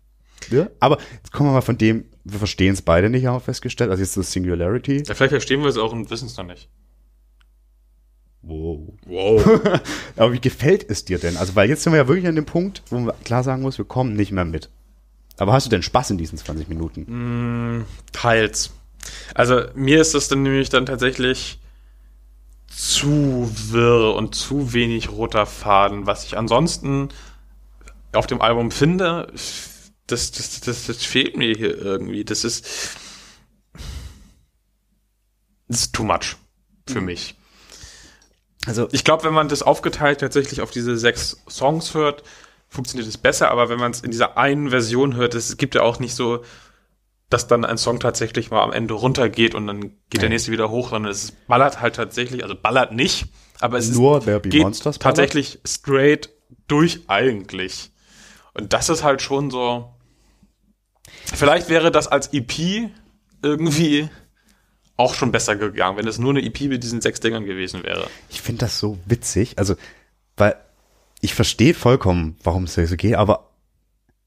Ja, ne? aber jetzt kommen wir mal von dem, wir verstehen es beide nicht, haben wir festgestellt. Also jetzt das Singularity. Ja, vielleicht verstehen wir es auch und wissen es noch nicht. Wow. wow. Aber wie gefällt es dir denn? Also, weil jetzt sind wir ja wirklich an dem Punkt, wo man klar sagen muss, wir kommen nicht mehr mit. Aber hast du denn Spaß in diesen 20 Minuten? Mm, teils. Also, mir ist das dann nämlich dann tatsächlich zu wirr und zu wenig roter Faden, was ich ansonsten auf dem Album finde. Das, das, das, das fehlt mir hier irgendwie. Das ist. Das ist too much für mhm. mich. Also ich glaube, wenn man das aufgeteilt tatsächlich auf diese sechs Songs hört, funktioniert es besser, aber wenn man es in dieser einen Version hört, es gibt ja auch nicht so, dass dann ein Song tatsächlich mal am Ende runtergeht und dann geht ja. der nächste wieder hoch, sondern es ballert halt tatsächlich, also ballert nicht, aber es Nur ist, There geht Monsters ballert? tatsächlich straight durch eigentlich. Und das ist halt schon so. Vielleicht wäre das als EP irgendwie auch schon besser gegangen, wenn es nur eine EP mit diesen sechs Dingern gewesen wäre. Ich finde das so witzig, also, weil ich verstehe vollkommen, warum es so geht, aber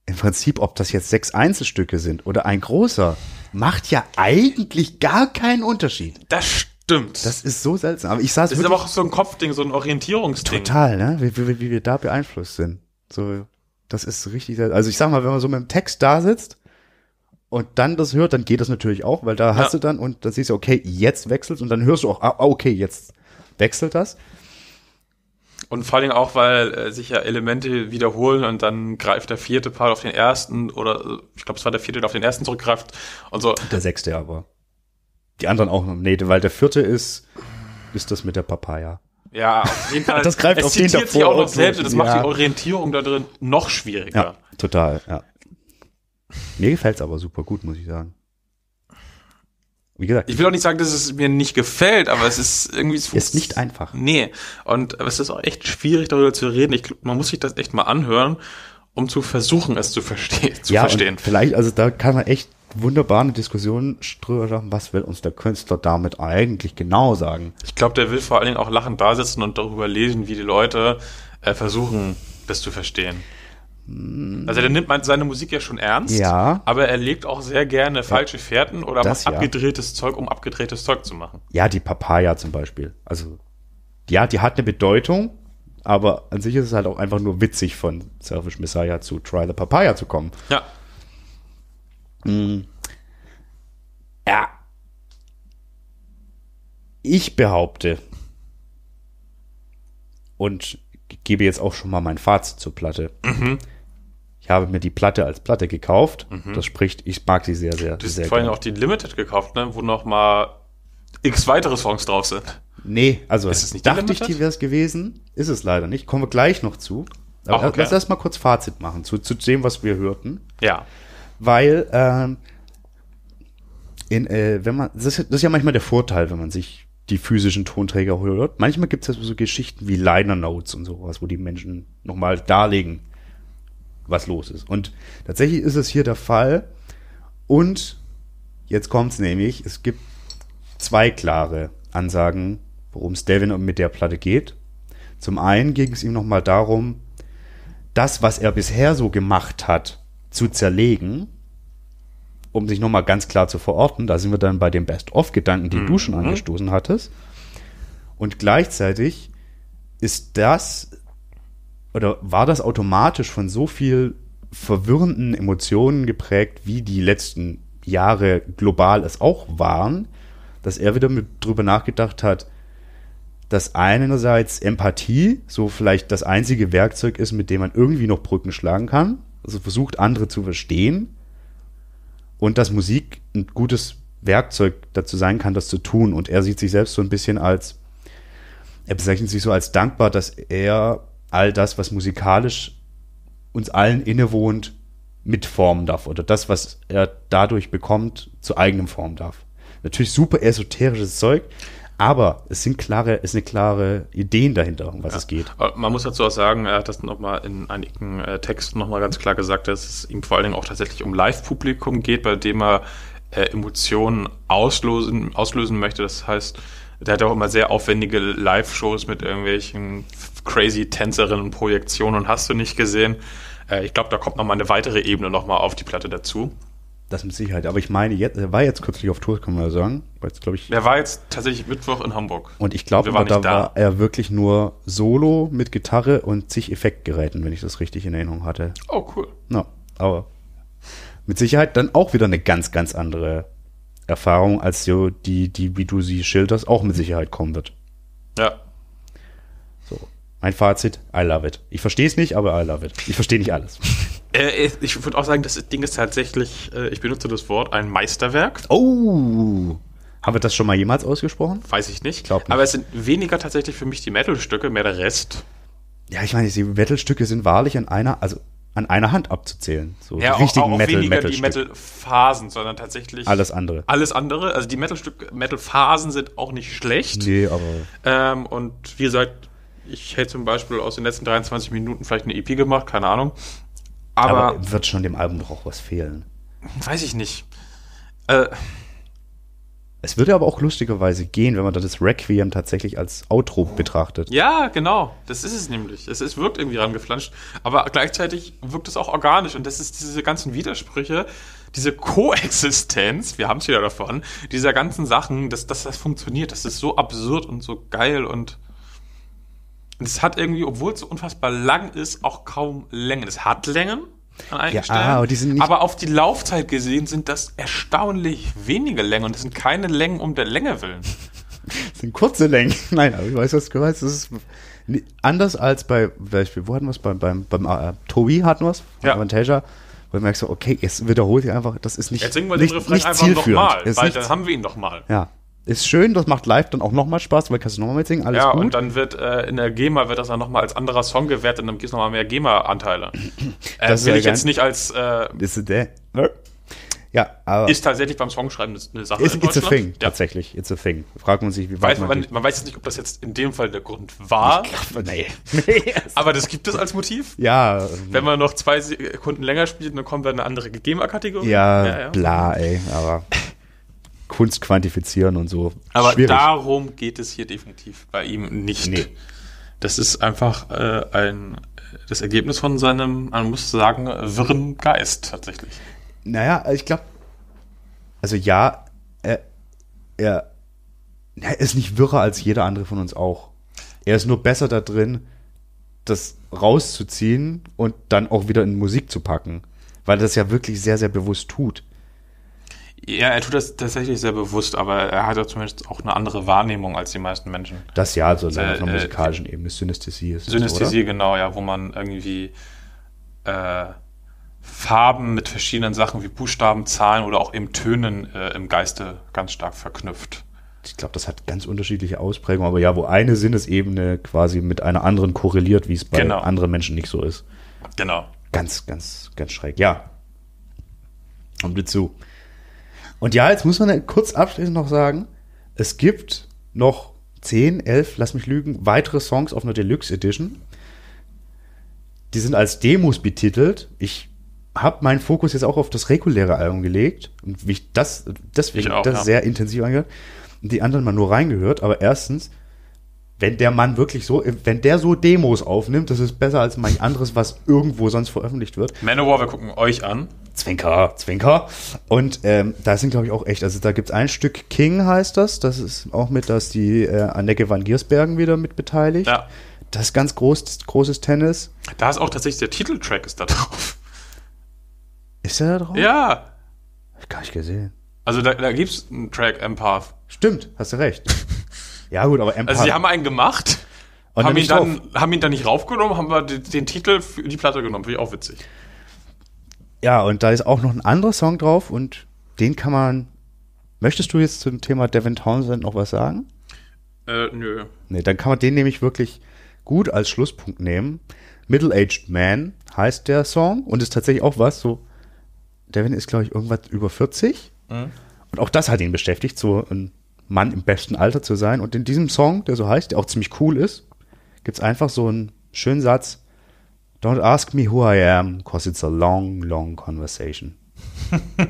im Prinzip, ob das jetzt sechs Einzelstücke sind oder ein großer, macht ja eigentlich gar keinen Unterschied. Das stimmt. Das ist so seltsam. Aber ich saß das ist aber auch so ein Kopfding, so ein Orientierungsding. Total, ne? Wie, wie, wie wir da beeinflusst sind. So, das ist richtig seltsam. Also ich sag mal, wenn man so mit dem Text da sitzt und dann das hört, dann geht das natürlich auch, weil da ja. hast du dann und da siehst du, okay, jetzt wechselt und dann hörst du auch, ah, ah, okay, jetzt wechselt das. Und vor allem auch, weil äh, sich ja Elemente wiederholen und dann greift der vierte Part auf den ersten oder äh, ich glaube, es war der vierte, der auf den ersten zurückgreift und so. Also der sechste aber. Die anderen auch noch. Nee, weil der vierte ist, ist das mit der Papaya. Ja, auf jeden Fall. das greift es auf den davor. Sich auch noch selbst, und das ja. macht die Orientierung da drin noch schwieriger. Ja, total, ja. Mir gefällt es aber super gut, muss ich sagen. Wie gesagt. Ich will auch nicht sagen, dass es mir nicht gefällt, aber es ist irgendwie. Es ist nicht einfach. Nee. Und es ist auch echt schwierig, darüber zu reden. Ich, man muss sich das echt mal anhören, um zu versuchen, es zu, verste zu ja, verstehen. Vielleicht, also da kann man echt wunderbar eine Diskussion drüber schaffen, was will uns der Künstler damit eigentlich genau sagen. Ich glaube, der will vor allen Dingen auch lachend da sitzen und darüber lesen, wie die Leute äh, versuchen, das zu verstehen. Hm. Also der nimmt seine Musik ja schon ernst, ja. aber er legt auch sehr gerne falsche Fährten oder das, abgedrehtes ja. Zeug, um abgedrehtes Zeug zu machen. Ja, die Papaya zum Beispiel. Also ja, die hat eine Bedeutung, aber an sich ist es halt auch einfach nur witzig von Selfish Messiah zu Try the Papaya zu kommen. Ja. Mhm. Ja. Ich behaupte und gebe jetzt auch schon mal mein Fazit zur Platte. Mhm ich habe mir die Platte als Platte gekauft. Mhm. Das spricht, ich mag sie sehr, sehr, du hast vorhin auch die Limited gekauft, ne? wo noch mal x weitere Songs drauf sind. Nee, also ist es nicht dachte ich, die wäre es gewesen. Ist es leider nicht. Kommen wir gleich noch zu. Aber Ach, okay. lass erst mal kurz Fazit machen zu, zu dem, was wir hörten. Ja. Weil, ähm, in, äh, wenn man, das ist, das ist ja manchmal der Vorteil, wenn man sich die physischen Tonträger hört. Manchmal gibt es ja so Geschichten wie Liner Notes und sowas, wo die Menschen nochmal darlegen, was los ist. Und tatsächlich ist es hier der Fall. Und jetzt kommt's nämlich, es gibt zwei klare Ansagen, worum es Devin mit der Platte geht. Zum einen ging es ihm nochmal darum, das, was er bisher so gemacht hat, zu zerlegen, um sich nochmal ganz klar zu verorten. Da sind wir dann bei dem Best-of-Gedanken, die mhm. du schon angestoßen hattest. Und gleichzeitig ist das oder war das automatisch von so viel verwirrenden Emotionen geprägt, wie die letzten Jahre global es auch waren, dass er wieder mit drüber nachgedacht hat, dass einerseits Empathie so vielleicht das einzige Werkzeug ist, mit dem man irgendwie noch Brücken schlagen kann, also versucht andere zu verstehen und dass Musik ein gutes Werkzeug dazu sein kann, das zu tun und er sieht sich selbst so ein bisschen als er bezeichnet sich so als dankbar, dass er all das, was musikalisch uns allen innewohnt, mitformen darf oder das, was er dadurch bekommt, zu eigenem formen darf. Natürlich super esoterisches Zeug, aber es sind klare, es sind klare Ideen dahinter, um was ja. es geht. Man muss dazu auch sagen, er hat das nochmal in einigen äh, Texten nochmal ganz klar gesagt, dass es ihm vor allen Dingen auch tatsächlich um Live-Publikum geht, bei dem er äh, Emotionen auslösen, auslösen möchte. Das heißt, der hat auch immer sehr aufwendige Live-Shows mit irgendwelchen crazy Tänzerinnen und Projektionen hast du nicht gesehen. Äh, ich glaube, da kommt noch mal eine weitere Ebene nochmal auf die Platte dazu. Das mit Sicherheit. Aber ich meine, jetzt, er war jetzt kürzlich auf Tour, kann man ja sagen. Jetzt, ich, er war jetzt tatsächlich Mittwoch in Hamburg. Und ich glaube, da, da, war er wirklich nur solo mit Gitarre und zig Effektgeräten, wenn ich das richtig in Erinnerung hatte. Oh, cool. Ja, aber mit Sicherheit dann auch wieder eine ganz, ganz andere Erfahrung, als so die, die, wie du sie schilderst, auch mit Sicherheit kommen wird. Ja. So. Mein Fazit, I love it. Ich verstehe es nicht, aber I love it. Ich verstehe nicht alles. Äh, ich würde auch sagen, das Ding ist tatsächlich, äh, ich benutze das Wort, ein Meisterwerk. Oh! Haben wir das schon mal jemals ausgesprochen? Weiß ich nicht. Ich nicht. Aber es sind weniger tatsächlich für mich die Metal-Stücke, mehr der Rest. Ja, ich meine, die Metal-Stücke sind wahrlich an einer, also an einer Hand abzuzählen. So ja, die richtigen auch, auch Metal, weniger Metal die Metal-Phasen, sondern tatsächlich alles andere. Alles andere. Also die Metal-Stück, Metal-Phasen sind auch nicht schlecht. Nee, aber. Ähm, und wie gesagt, ich hätte zum Beispiel aus den letzten 23 Minuten vielleicht eine EP gemacht, keine Ahnung. Aber, Aber wird schon dem Album doch auch was fehlen. Weiß ich nicht. Äh, es würde aber auch lustigerweise gehen, wenn man das Requiem tatsächlich als Outro betrachtet. Ja, genau. Das ist es nämlich. Es, es wirkt irgendwie rangeflanscht, aber gleichzeitig wirkt es auch organisch. Und das ist diese ganzen Widersprüche, diese Koexistenz, wir haben es wieder davon, dieser ganzen Sachen, dass, dass das funktioniert. Das ist so absurd und so geil und und es hat irgendwie, obwohl es so unfassbar lang ist, auch kaum Längen. Es hat Längen an einigen ja, ah, Stellen. Aber, die sind aber auf die Laufzeit gesehen sind das erstaunlich wenige Längen und es sind keine Längen um der Länge willen. das sind kurze Längen. Nein, aber ich weiß, was du meinst. Das ist anders als bei, Beispiel, wo hatten wir es? Beim, beim, beim äh, Tobi hatten wir es, ja. Avantasia. Wo du merkst so, okay, jetzt wiederholt ihr einfach, das ist nicht, jetzt singen wir nicht, Refrain nicht einfach zielführend. Nochmal, weil dann haben wir ihn doch mal. Ja, ist schön, das macht live dann auch nochmal Spaß, weil kannst du nochmal mitsingen, alles ja, gut. Ja, und dann wird äh, in der GEMA wird das dann nochmal als anderer Song gewertet und dann gibt es nochmal mehr GEMA-Anteile. Äh, das will ich jetzt nicht als... Äh, ist der... Ja, aber ist tatsächlich beim Songschreiben eine Sache ist, in It's a thing, ja. tatsächlich. It's a thing. Fragt man sich, wie weit man, man, man weiß jetzt nicht, ob das jetzt in dem Fall der Grund war. Glaub, nee. aber das gibt es als Motiv. Ja. Wenn man noch zwei Sekunden länger spielt, dann kommt dann eine andere GEMA-Kategorie. Ja, ja, ja, bla, ey. Aber Kunst quantifizieren und so. Aber Schwierig. darum geht es hier definitiv bei ihm nicht. Nee. Das ist einfach äh, ein, das Ergebnis von seinem, man muss sagen, wirren Geist tatsächlich. Naja, also ich glaube, also ja, er, er, er ist nicht wirrer als jeder andere von uns auch. Er ist nur besser da drin, das rauszuziehen und dann auch wieder in Musik zu packen, weil er das ja wirklich sehr, sehr bewusst tut. Ja, er tut das tatsächlich sehr bewusst, aber er hat ja zumindest auch eine andere Wahrnehmung als die meisten Menschen. Das ja, also äh, auf äh, einer musikalischen äh, Ebene, Synästhesie ist Synästhesie, das, genau, ja, wo man irgendwie äh, Farben mit verschiedenen Sachen wie Buchstaben, Zahlen oder auch eben Tönen äh, im Geiste ganz stark verknüpft. Ich glaube, das hat ganz unterschiedliche Ausprägungen, aber ja, wo eine Sinnesebene quasi mit einer anderen korreliert, wie es bei genau. anderen Menschen nicht so ist. Genau. Ganz, ganz, ganz schräg. Ja. Kommt dazu. zu. Und ja, jetzt muss man kurz abschließend noch sagen, es gibt noch 10, 11, lass mich lügen, weitere Songs auf einer Deluxe Edition. Die sind als Demos betitelt. Ich habe meinen Fokus jetzt auch auf das reguläre Album gelegt und wie ich das deswegen ich auch, das ja. sehr intensiv angehört. Und Die anderen mal nur reingehört, aber erstens wenn der Mann wirklich so, wenn der so Demos aufnimmt, das ist besser als manch anderes, was irgendwo sonst veröffentlicht wird. Manowar, wir gucken euch an. Zwinker, Zwinker. Und ähm, da sind, glaube ich, auch echt, also da gibt es ein Stück King, heißt das. Das ist auch mit, dass die äh, Anneke van Giersbergen wieder mit beteiligt. Ja. Das ist ganz groß, großes Tennis. Da ist auch tatsächlich der Titeltrack ist da drauf. Ist der da drauf? Ja. Hab ich gar nicht gesehen. Also da, da gibt es einen Track, Empath. Stimmt, hast du recht. Ja, gut, aber Empire. Also, sie haben einen gemacht. Und haben ihn, dann, haben ihn dann nicht raufgenommen, haben wir den, den Titel für die Platte genommen. Finde ich auch witzig. Ja, und da ist auch noch ein anderer Song drauf und den kann man. Möchtest du jetzt zum Thema Devin Townsend noch was sagen? Äh, nö. Nee, dann kann man den nämlich wirklich gut als Schlusspunkt nehmen. Middle-Aged Man heißt der Song und ist tatsächlich auch was, so. Devin ist, glaube ich, irgendwas über 40. Mhm. Und auch das hat ihn beschäftigt, so ein Mann im besten Alter zu sein. Und in diesem Song, der so heißt, der auch ziemlich cool ist, gibt es einfach so einen schönen Satz. Don't ask me who I am, cause it's a long, long conversation.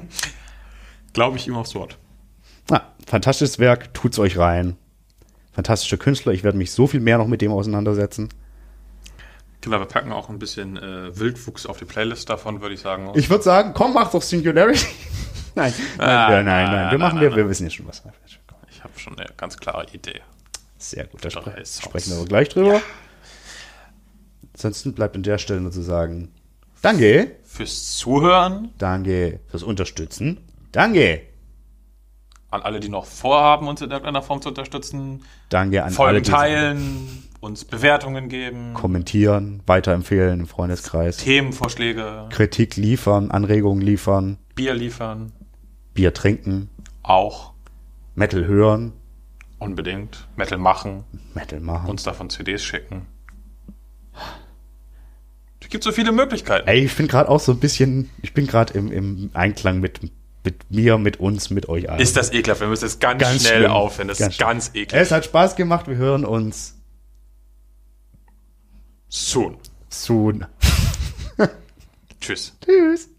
Glaube ich ihm aufs Wort. Na, ah, fantastisches Werk, tut's euch rein. Fantastischer Künstler, ich werde mich so viel mehr noch mit dem auseinandersetzen. Genau, wir packen auch ein bisschen äh, Wildwuchs auf die Playlist davon, würde ich sagen. Ich würde sagen, komm, mach doch Singularity. nein, nein, ah, nein, nein, nein, wir machen, nein, nein, wir, wissen ja schon, was wir ich habe schon eine ganz klare Idee. Sehr gut, da spre sprechen wir aber gleich drüber. Ja. Ansonsten bleibt an der Stelle nur zu sagen, danke. Fürs Zuhören. Danke fürs Unterstützen. Danke. An alle, die noch vorhaben, uns in irgendeiner Form zu unterstützen. Danke an Folgen alle. teilen, uns Bewertungen geben. Kommentieren, weiterempfehlen im Freundeskreis. Themenvorschläge. Kritik liefern, Anregungen liefern. Bier liefern. Bier trinken. Auch. Metal hören. Unbedingt. Metal machen. Metal machen. Uns davon CDs schicken. Es gibt so viele Möglichkeiten. Ey, ich bin gerade auch so ein bisschen, ich bin gerade im, im Einklang mit, mit mir, mit uns, mit euch allen. Ist das ekelhaft. Wir müssen es ganz, ganz, schnell schlimm. aufhören. Das ganz ist ganz ekelhaft. Es hat Spaß gemacht. Wir hören uns. Soon. Soon. Tschüss. Tschüss.